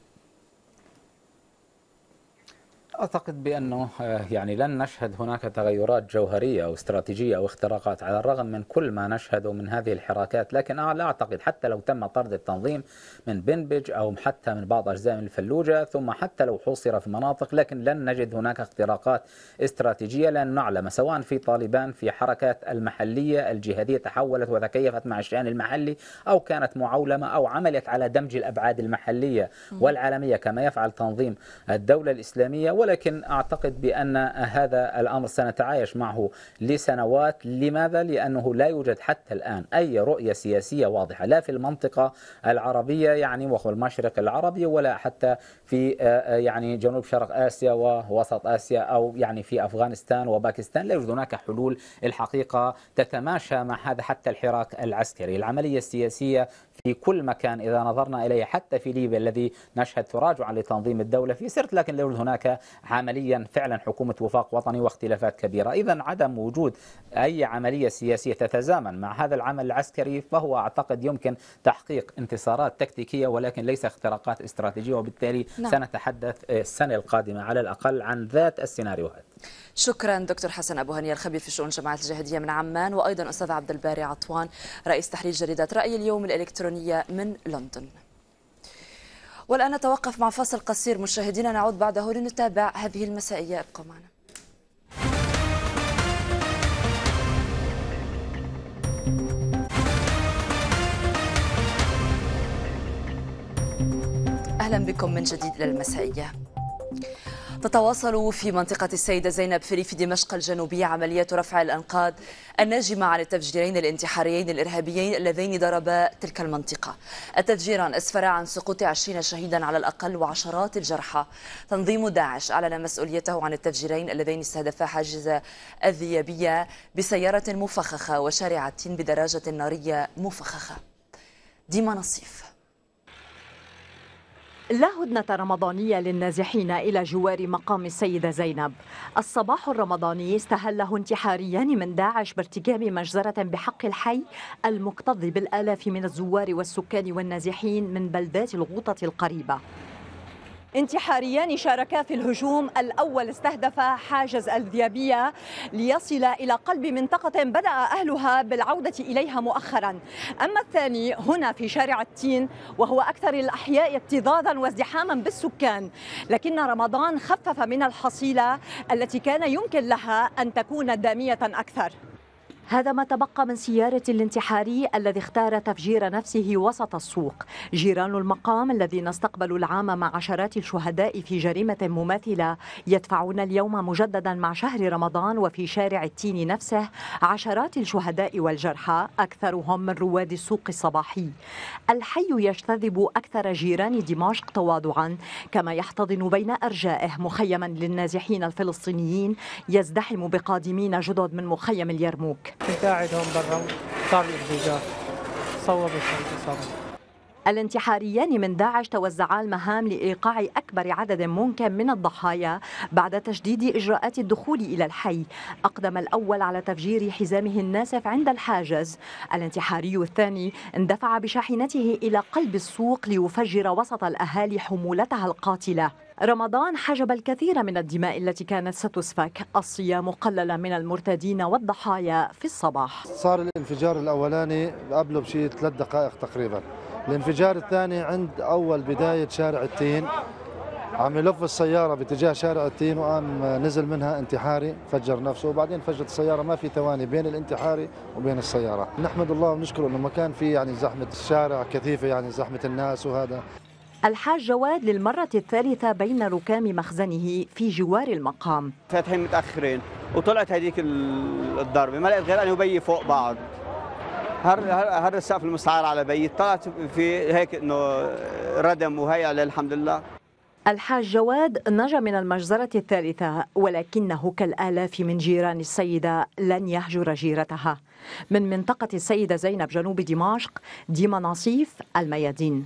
أعتقد بأنه آه، يعني لن نشهد هناك تغيرات جوهرية أو استراتيجية أو اختراقات على الرغم من كل ما نشهده من هذه الحراكات لكن لا أعتقد حتى لو تم طرد التنظيم من بنبج أو حتى من بعض أجزاء من الفلوجة ثم حتى لو حوصر في مناطق لكن لن نجد هناك اختراقات استراتيجية لان نعلم سواء في طالبان في حركات المحلية الجهادية تحولت وتكيفت مع الشأن المحلي أو كانت معولمة أو عملت على دمج الأبعاد المحلية والعالمية كما يفعل تنظيم الدولة الإسلامية ولا ولكن أعتقد بأن هذا الأمر سنتعايش معه لسنوات لماذا؟ لأنه لا يوجد حتى الآن أي رؤية سياسية واضحة لا في المنطقة العربية يعني وهو المشرق العربي ولا حتى في آه، آه، يعني جنوب شرق آسيا ووسط آسيا أو يعني في أفغانستان وباكستان لا يوجد هناك حلول الحقيقة تتماشى مع هذا حتى الحراك العسكري العملية السياسية في كل مكان إذا نظرنا إليه حتى في ليبيا الذي نشهد تراجعا لتنظيم الدولة في سرت لكن لا يوجد هناك عمليا فعلا حكومة وفاق وطني واختلافات كبيرة إذا عدم وجود أي عملية سياسية تتزامن مع هذا العمل العسكري فهو أعتقد يمكن تحقيق انتصارات تكتيكية ولكن ليس اختراقات استراتيجية وبالتالي نعم. سنتحدث السنة القادمة على الأقل عن ذات السيناريوهات شكرا دكتور حسن ابو هنيه الخبير في شؤون جماعه الجهاديه من عمان وايضا استاذ عبد الباري عطوان رئيس تحرير جريده راي اليوم الالكترونيه من لندن والان نتوقف مع فاصل قصير مشاهدينا نعود بعده لنتابع هذه المسائيه ابقوا معنا اهلا بكم من جديد للمسائيه تتواصل في منطقة السيدة زينب فري في دمشق الجنوبية عملية رفع الأنقاض الناجمة عن التفجيرين الانتحاريين الإرهابيين اللذين ضربا تلك المنطقة التفجيران أسفرا عن سقوط 20 شهيدا على الأقل وعشرات الجرحى تنظيم داعش أعلن مسؤوليته عن التفجيرين اللذين استهدفا حاجز الذيابية بسيارة مفخخة وشارعة بدراجة نارية مفخخة ديما نصيف لا هدنة رمضانية للنازحين إلى جوار مقام السيدة زينب الصباح الرمضاني استهله انتحاريان من داعش بارتكاب مجزرة بحق الحي المكتظ بالآلاف من الزوار والسكان والنازحين من بلدات الغوطة القريبة انتحاريان شاركا في الهجوم الأول استهدف حاجز الذيابية ليصل إلى قلب منطقة بدأ أهلها بالعودة إليها مؤخرا أما الثاني هنا في شارع التين وهو أكثر الأحياء اكتظاظا وازدحاما بالسكان لكن رمضان خفف من الحصيلة التي كان يمكن لها أن تكون دامية أكثر هذا ما تبقى من سيارة الانتحاري الذي اختار تفجير نفسه وسط السوق جيران المقام الذين استقبلوا العام مع عشرات الشهداء في جريمة مماثلة يدفعون اليوم مجددا مع شهر رمضان وفي شارع التين نفسه عشرات الشهداء والجرحى أكثرهم من رواد السوق الصباحي الحي يجتذب أكثر جيران دمشق تواضعا كما يحتضن بين أرجائه مخيما للنازحين الفلسطينيين يزدحم بقادمين جدد من مخيم اليرموك كنت قاعد هون برا صار لي صوب صوبت الانتحاريان من داعش توزعا المهام لإيقاع أكبر عدد ممكن من الضحايا بعد تشديد إجراءات الدخول إلى الحي أقدم الأول على تفجير حزامه الناسف عند الحاجز الانتحاري الثاني اندفع بشاحنته إلى قلب السوق ليفجر وسط الأهالي حمولتها القاتلة رمضان حجب الكثير من الدماء التي كانت ستسفك الصيام قلل من المرتدين والضحايا في الصباح صار الانفجار الأولاني قبله بشي ثلاث دقائق تقريبا الانفجار الثاني عند أول بداية شارع التين عم يلف السيارة باتجاه شارع التين وقام نزل منها انتحاري فجر نفسه وبعدين فجرت السيارة ما في ثواني بين الانتحاري وبين السيارة نحمد الله ونشكره انه ما كان في يعني زحمة الشارع كثيفة يعني زحمة الناس وهذا الحاج جواد للمرة الثالثة بين ركام مخزنه في جوار المقام فاتحين متأخرين وطلعت هديك الضربة ما لقيت غير أنا وبي فوق بعض هر هر السقف المستعار على بيي طلعت في هيك انه ردم وهي الحمد لله الحاج جواد نجا من المجزرة الثالثة ولكنه كالآلاف من جيران السيدة لن يهجر جيرتها من منطقة السيدة زينب جنوب دمشق ديما نصيف الميادين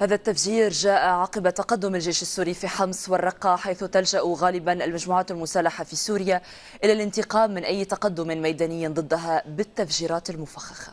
هذا التفجير جاء عقب تقدم الجيش السوري في حمص والرقة حيث تلجأ غالبا المجموعات المسلحة في سوريا إلى الانتقام من أي تقدم ميداني ضدها بالتفجيرات المفخخة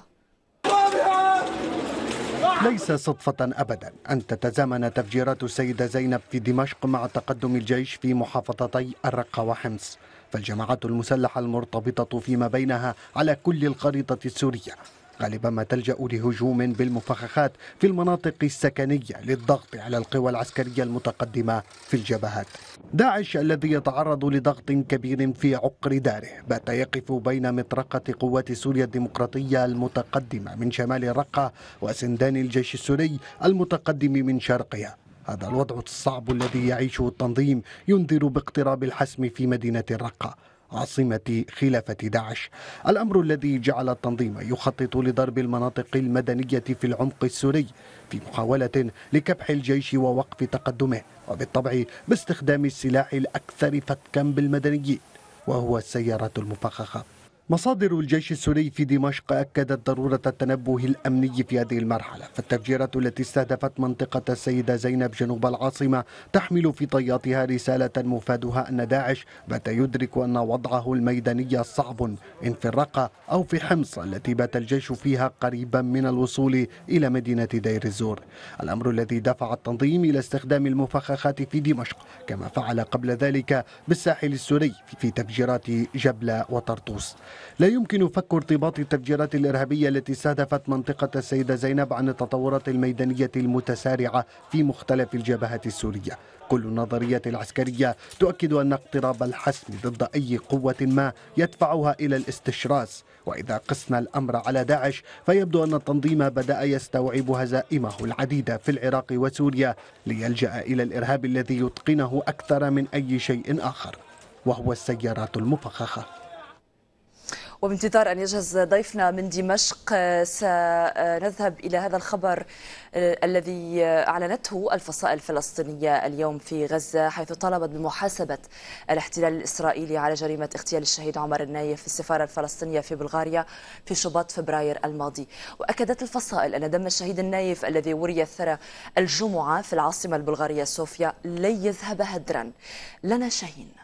ليس صدفة أبدا أن تتزامن تفجيرات السيدة زينب في دمشق مع تقدم الجيش في محافظتي الرقة وحمص فالجماعات المسلحة المرتبطة فيما بينها على كل الخريطة السورية غالبا ما تلجأ لهجوم بالمفخخات في المناطق السكنية للضغط على القوى العسكرية المتقدمة في الجبهات داعش الذي يتعرض لضغط كبير في عقر داره بات يقف بين مطرقة قوات سوريا الديمقراطية المتقدمة من شمال الرقة وسندان الجيش السوري المتقدم من شرقها هذا الوضع الصعب الذي يعيشه التنظيم ينذر باقتراب الحسم في مدينة الرقة عاصمة خلافة داعش الأمر الذي جعل التنظيم يخطط لضرب المناطق المدنية في العمق السوري في محاولة لكبح الجيش ووقف تقدمه وبالطبع باستخدام السلاح الأكثر فتكا بالمدنيين وهو السيارات المفخخة مصادر الجيش السوري في دمشق أكدت ضرورة التنبه الأمني في هذه المرحلة فالتفجيرات التي استهدفت منطقة السيدة زينب جنوب العاصمة تحمل في طياتها رسالة مفادها أن داعش بات يدرك أن وضعه الميداني صعب إن في الرقة أو في حمص التي بات الجيش فيها قريبا من الوصول إلى مدينة دير الزور الأمر الذي دفع التنظيم إلى استخدام المفخخات في دمشق كما فعل قبل ذلك بالساحل السوري في تفجيرات جبلة وطرطوس لا يمكن فك ارتباط التفجيرات الإرهابية التي استهدفت منطقة السيدة زينب عن التطورات الميدانية المتسارعة في مختلف الجبهات السورية كل النظريات العسكرية تؤكد أن اقتراب الحسم ضد أي قوة ما يدفعها إلى الاستشراس وإذا قسنا الأمر على داعش فيبدو أن التنظيم بدأ يستوعب هزائمه العديدة في العراق وسوريا ليلجأ إلى الإرهاب الذي يتقنه أكثر من أي شيء آخر وهو السيارات المفخخة وبانتظار أن يجهز ضيفنا من دمشق سنذهب إلى هذا الخبر آه، الذي أعلنته الفصائل الفلسطينية اليوم في غزة حيث طالبت بمحاسبة الاحتلال الإسرائيلي على جريمة اغتيال الشهيد عمر النايف في السفارة الفلسطينية في بلغاريا في شباط فبراير الماضي وأكدت الفصائل أن دم الشهيد النايف الذي وري الثرى الجمعة في العاصمة البلغارية صوفيا لن يذهب هدرا لنا شاهين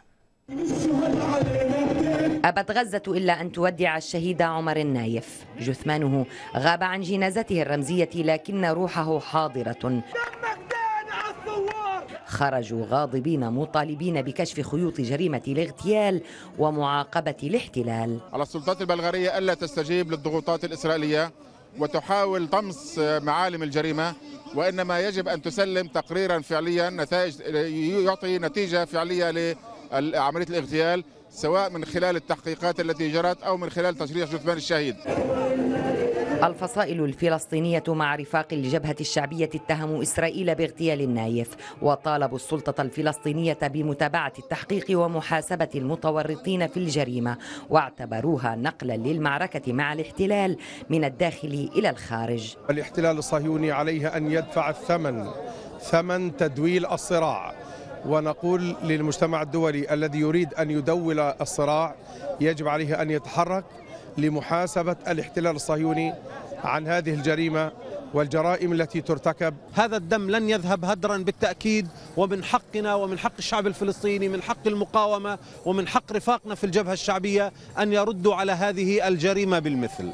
أبت غزة إلا أن تودع الشهيد عمر النايف جثمانه غاب عن جنازته الرمزية لكن روحه حاضرة خرجوا غاضبين مطالبين بكشف خيوط جريمة الاغتيال ومعاقبة الاحتلال على السلطات البلغارية ألا تستجيب للضغوطات الإسرائيلية وتحاول طمس معالم الجريمة وإنما يجب أن تسلم تقريرا فعليا نتائج يعطي نتيجة فعلية عمليه الاغتيال سواء من خلال التحقيقات التي جرت او من خلال تشريع جثمان الشهيد الفصائل الفلسطينية مع رفاق الجبهة الشعبية اتهموا إسرائيل باغتيال النايف وطالبوا السلطة الفلسطينية بمتابعة التحقيق ومحاسبة المتورطين في الجريمة واعتبروها نقلا للمعركة مع الاحتلال من الداخل إلى الخارج الاحتلال الصهيوني عليه أن يدفع الثمن ثمن تدويل الصراع ونقول للمجتمع الدولي الذي يريد أن يدول الصراع يجب عليه أن يتحرك لمحاسبة الاحتلال الصهيوني عن هذه الجريمة والجرائم التي ترتكب هذا الدم لن يذهب هدرا بالتأكيد ومن حقنا ومن حق الشعب الفلسطيني من حق المقاومة ومن حق رفاقنا في الجبهة الشعبية أن يردوا على هذه الجريمة بالمثل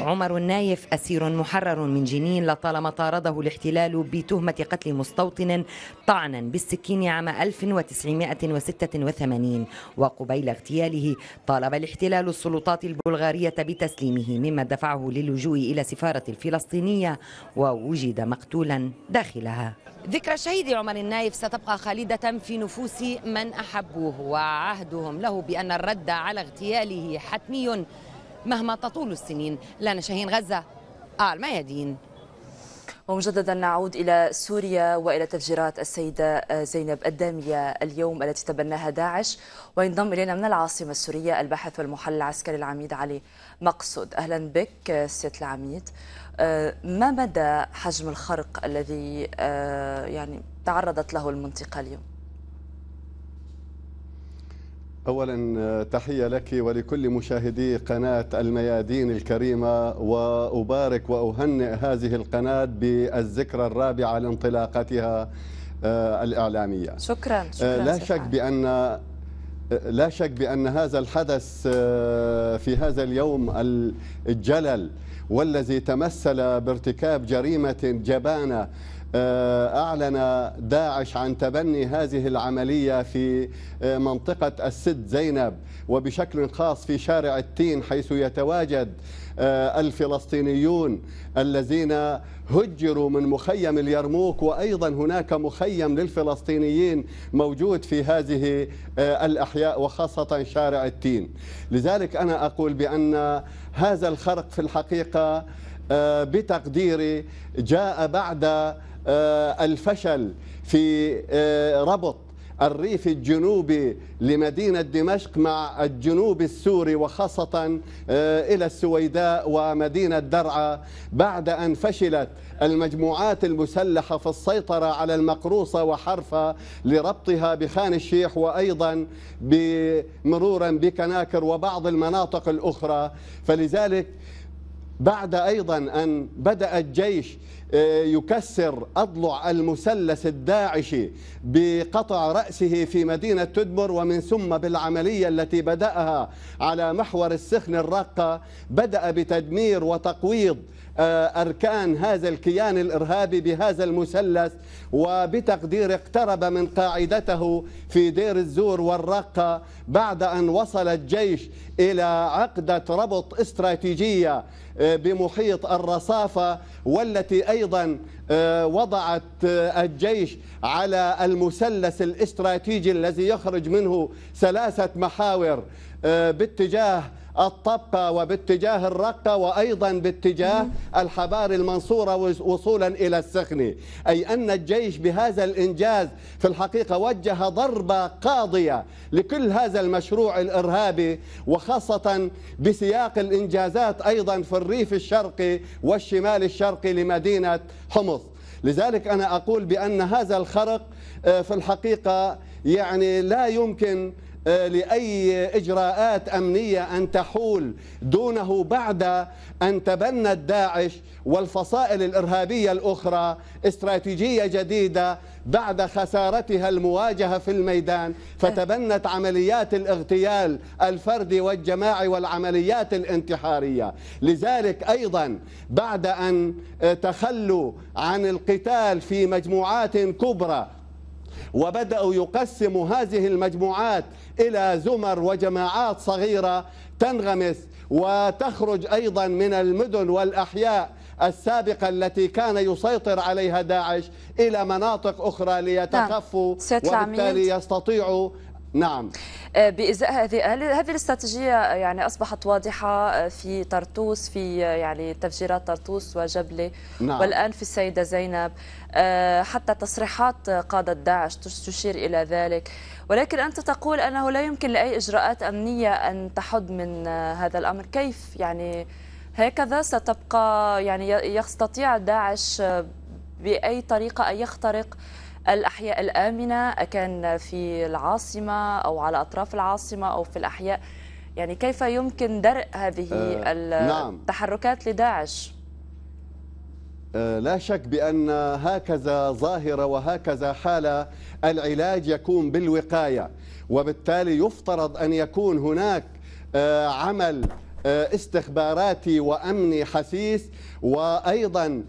عمر النايف أسير محرر من جنين لطالما طارده الاحتلال بتهمة قتل مستوطن طعنا بالسكين عام 1986 وقبيل اغتياله طالب الاحتلال السلطات البلغارية بتسليمه مما دفعه للجوء إلى سفارة الفلسطينية ووجد مقتولا داخلها ذكرى شهيد عمر النايف ستبقى خالدة في نفوس من أحبوه وعهدهم له بأن الرد على اغتياله حتمي مهما تطول السنين لنا شاهين غزة الميادين ومجددا نعود إلى سوريا وإلى تفجيرات السيدة زينب الدامية اليوم التي تبناها داعش وينضم إلينا من العاصمة السورية الباحث والمحلل العسكري العميد علي مقصود أهلا بك سيد العميد آه، ما مدى حجم الخرق الذي آه، يعني تعرضت له المنطقة اليوم؟ أولا تحية لك ولكل مشاهدي قناة الميادين الكريمة وأبارك وأهنئ هذه القناة بالذكرى الرابعة لانطلاقتها آه، الإعلامية شكرا, آه، شكرا لا شك بأن آه، لا شك بأن هذا الحدث في هذا اليوم الجلل والذي تمثل بارتكاب جريمة جبانة آه، أعلن داعش عن تبني هذه العملية في آه، منطقة السد زينب وبشكل خاص في شارع التين حيث يتواجد آه، الفلسطينيون الذين هجروا من مخيم اليرموك وأيضا هناك مخيم للفلسطينيين موجود في هذه الأحياء وخاصة شارع التين لذلك أنا أقول بأن هذا الخرق في الحقيقة بتقديري جاء بعد آه، الفشل في آه، ربط الريف الجنوبي لمدينة دمشق مع الجنوب السوري وخاصة آه، إلى السويداء ومدينة درعا بعد أن فشلت المجموعات المسلحة في السيطرة على المقروصة وحرفة لربطها بخان الشيح وأيضا مرورا بكناكر وبعض المناطق الأخرى فلذلك بعد أيضا أن بدأ الجيش آه، يكسر أضلع المثلث الداعشي بقطع رأسه في مدينة تدبر ومن ثم بالعملية التي بدأها على محور السخن الرقة بدأ بتدمير وتقويض آه، أركان هذا الكيان الإرهابي بهذا المثلث وبتقدير اقترب من قاعدته في دير الزور والرقة بعد أن وصل الجيش إلى عقدة ربط استراتيجية آه، بمحيط الرصافة والتي أيضا آه، وضعت الجيش على المثلث الاستراتيجي الذي يخرج منه ثلاثة محاور باتجاه الطبقة وباتجاه الرقة وأيضا باتجاه الحبار المنصورة وصولا إلى السخنة أي أن الجيش بهذا الإنجاز في الحقيقة وجه ضربة قاضية لكل هذا المشروع الإرهابي وخاصة بسياق الإنجازات أيضا في الريف الشرقي والشمال الشرقي لمدينة حمص لذلك أنا أقول بأن هذا الخرق آه، في الحقيقة يعني لا يمكن لأي إجراءات أمنية أن تحول دونه بعد أن تبنت داعش والفصائل الإرهابية الأخرى استراتيجية جديدة بعد خسارتها المواجهة في الميدان فتبنت عمليات الاغتيال الفردي والجماعي والعمليات الانتحارية لذلك أيضا بعد أن تخلوا عن القتال في مجموعات كبرى وبدأوا يقسموا هذه المجموعات إلى زمر وجماعات صغيرة تنغمس وتخرج أيضا من المدن والأحياء السابقة التي كان يسيطر عليها داعش إلى مناطق أخرى ليتخفوا نعم. وبالتالي يستطيعوا نعم آه، بإزاء هذه هذه الاستراتيجية يعني أصبحت واضحة آه، في طرطوس في آه، يعني تفجيرات طرطوس وجبلة نعم. والآن في السيدة زينب حتى تصريحات قادة داعش تشير إلى ذلك ولكن أنت تقول أنه لا يمكن لأي إجراءات أمنية أن تحد من هذا الأمر كيف يعني هكذا ستبقى يعني يستطيع داعش بأي طريقة أن يخترق الأحياء الآمنة كان في العاصمة أو على أطراف العاصمة أو في الأحياء يعني كيف يمكن درء هذه آه، نعم. التحركات لداعش؟ آه، لا شك بأن هكذا ظاهرة وهكذا حالة العلاج يكون بالوقاية وبالتالي يفترض أن يكون هناك آه، عمل استخباراتي وأمني حثيث وأيضا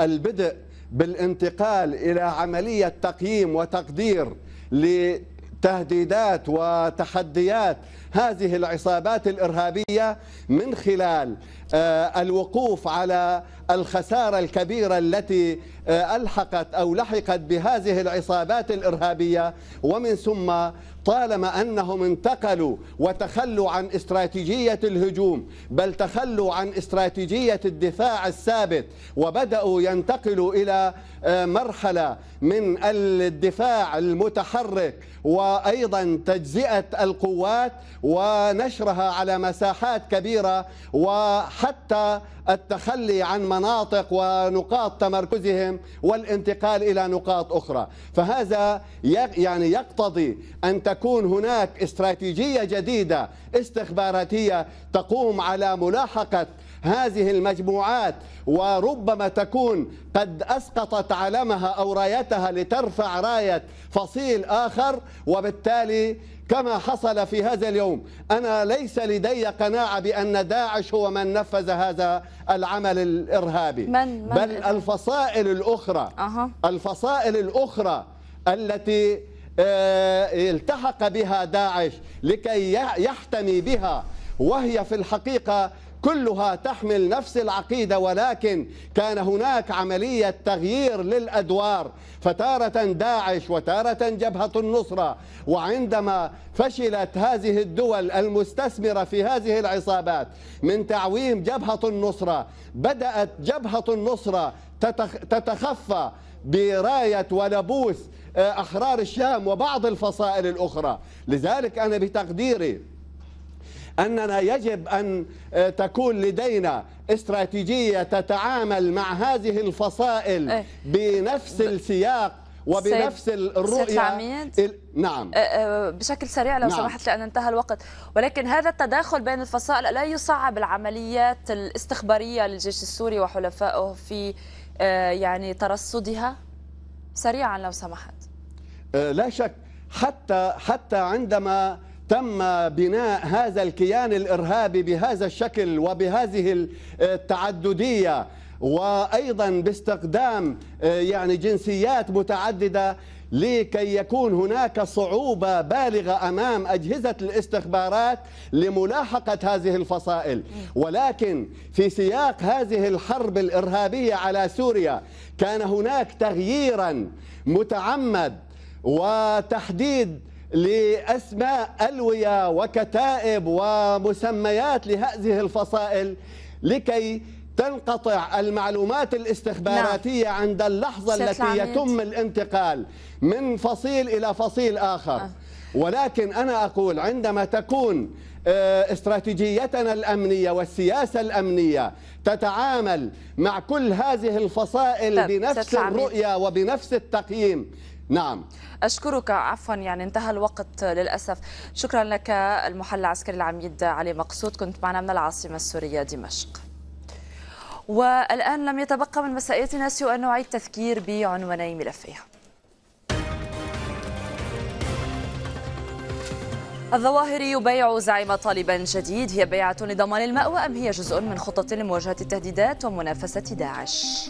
البدء بالانتقال الى عمليه تقييم وتقدير لتهديدات وتحديات هذه العصابات الارهابيه من خلال آه، الوقوف على الخساره الكبيره التي آه، الحقت او لحقت بهذه العصابات الارهابيه ومن ثم طالما انهم انتقلوا وتخلوا عن استراتيجيه الهجوم بل تخلوا عن استراتيجيه الدفاع الثابت وبداوا ينتقلوا الى آه، مرحله من الدفاع المتحرك وايضا تجزئه القوات ونشرها على مساحات كبيره وحتى التخلي عن مناطق ونقاط تمركزهم والانتقال الى نقاط اخرى، فهذا يعني يقتضي ان تكون هناك استراتيجيه جديده استخباراتيه تقوم على ملاحقه هذه المجموعات وربما تكون قد أسقطت علمها أو رايتها لترفع راية فصيل آخر وبالتالي كما حصل في هذا اليوم أنا ليس لدي قناعة بأن داعش هو من نفذ هذا العمل الإرهابي من من بل الفصائل الأخرى أه. الفصائل الأخرى التي آه، التحق بها داعش لكي يحتمي بها وهي في الحقيقة كلها تحمل نفس العقيدة ولكن كان هناك عملية تغيير للأدوار فتارة داعش وتارة جبهة النصرة وعندما فشلت هذه الدول المستثمرة في هذه العصابات من تعويم جبهة النصرة بدأت جبهة النصرة تتخفى براية ولبوس آه، أحرار الشام وبعض الفصائل الأخرى لذلك أنا بتقديري أننا يجب أن آه، تكون لدينا استراتيجية تتعامل مع هذه الفصائل إيه. بنفس السياق وبنفس الرؤية نعم آه، آه، بشكل سريع لو نعم. سمحت لأن انتهى الوقت ولكن هذا التداخل بين الفصائل لا يصعب العمليات الاستخبارية للجيش السوري وحلفائه في يعني ترصدها سريعا لو سمحت لا شك حتى حتى عندما تم بناء هذا الكيان الارهابي بهذا الشكل وبهذه التعدديه وايضا باستخدام آه، يعني جنسيات متعدده لكي يكون هناك صعوبة بالغة أمام أجهزة الاستخبارات لملاحقة هذه الفصائل ولكن في سياق هذه الحرب الإرهابية على سوريا كان هناك تغييرا متعمد وتحديد لأسماء ألوية وكتائب ومسميات لهذه الفصائل لكي تنقطع المعلومات الاستخباراتية نعم. عند اللحظة التي عميد. يتم الانتقال من فصيل إلى فصيل آخر آه. ولكن أنا أقول عندما تكون آه، استراتيجيتنا الأمنية والسياسة الأمنية تتعامل مع كل هذه الفصائل طيب، بنفس الرؤية وبنفس التقييم نعم أشكرك عفوا يعني انتهى الوقت للأسف شكرا لك المحل العسكري العميد علي مقصود كنت معنا من العاصمة السورية دمشق والآن لم يتبقى من مسائيتنا سوى أن نعيد تذكير بعنواني ملفها الظواهري يبيع زعيم طالبان جديد هي بيعة لضمان المأوى أم هي جزء من خطة لمواجهة التهديدات ومنافسة داعش؟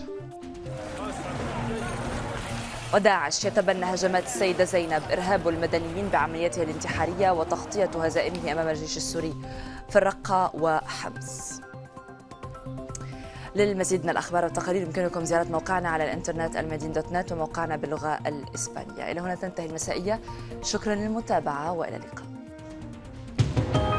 وداعش يتبنى هجمات السيدة زينب إرهاب المدنيين بعملياتها الانتحارية وتغطية هزائمه أمام الجيش السوري في الرقة وحمص للمزيد من الأخبار والتقارير يمكنكم زيارة موقعنا على الإنترنت المدين دوت نت وموقعنا باللغة الإسبانية إلى هنا تنتهي المسائية شكرا للمتابعة وإلى اللقاء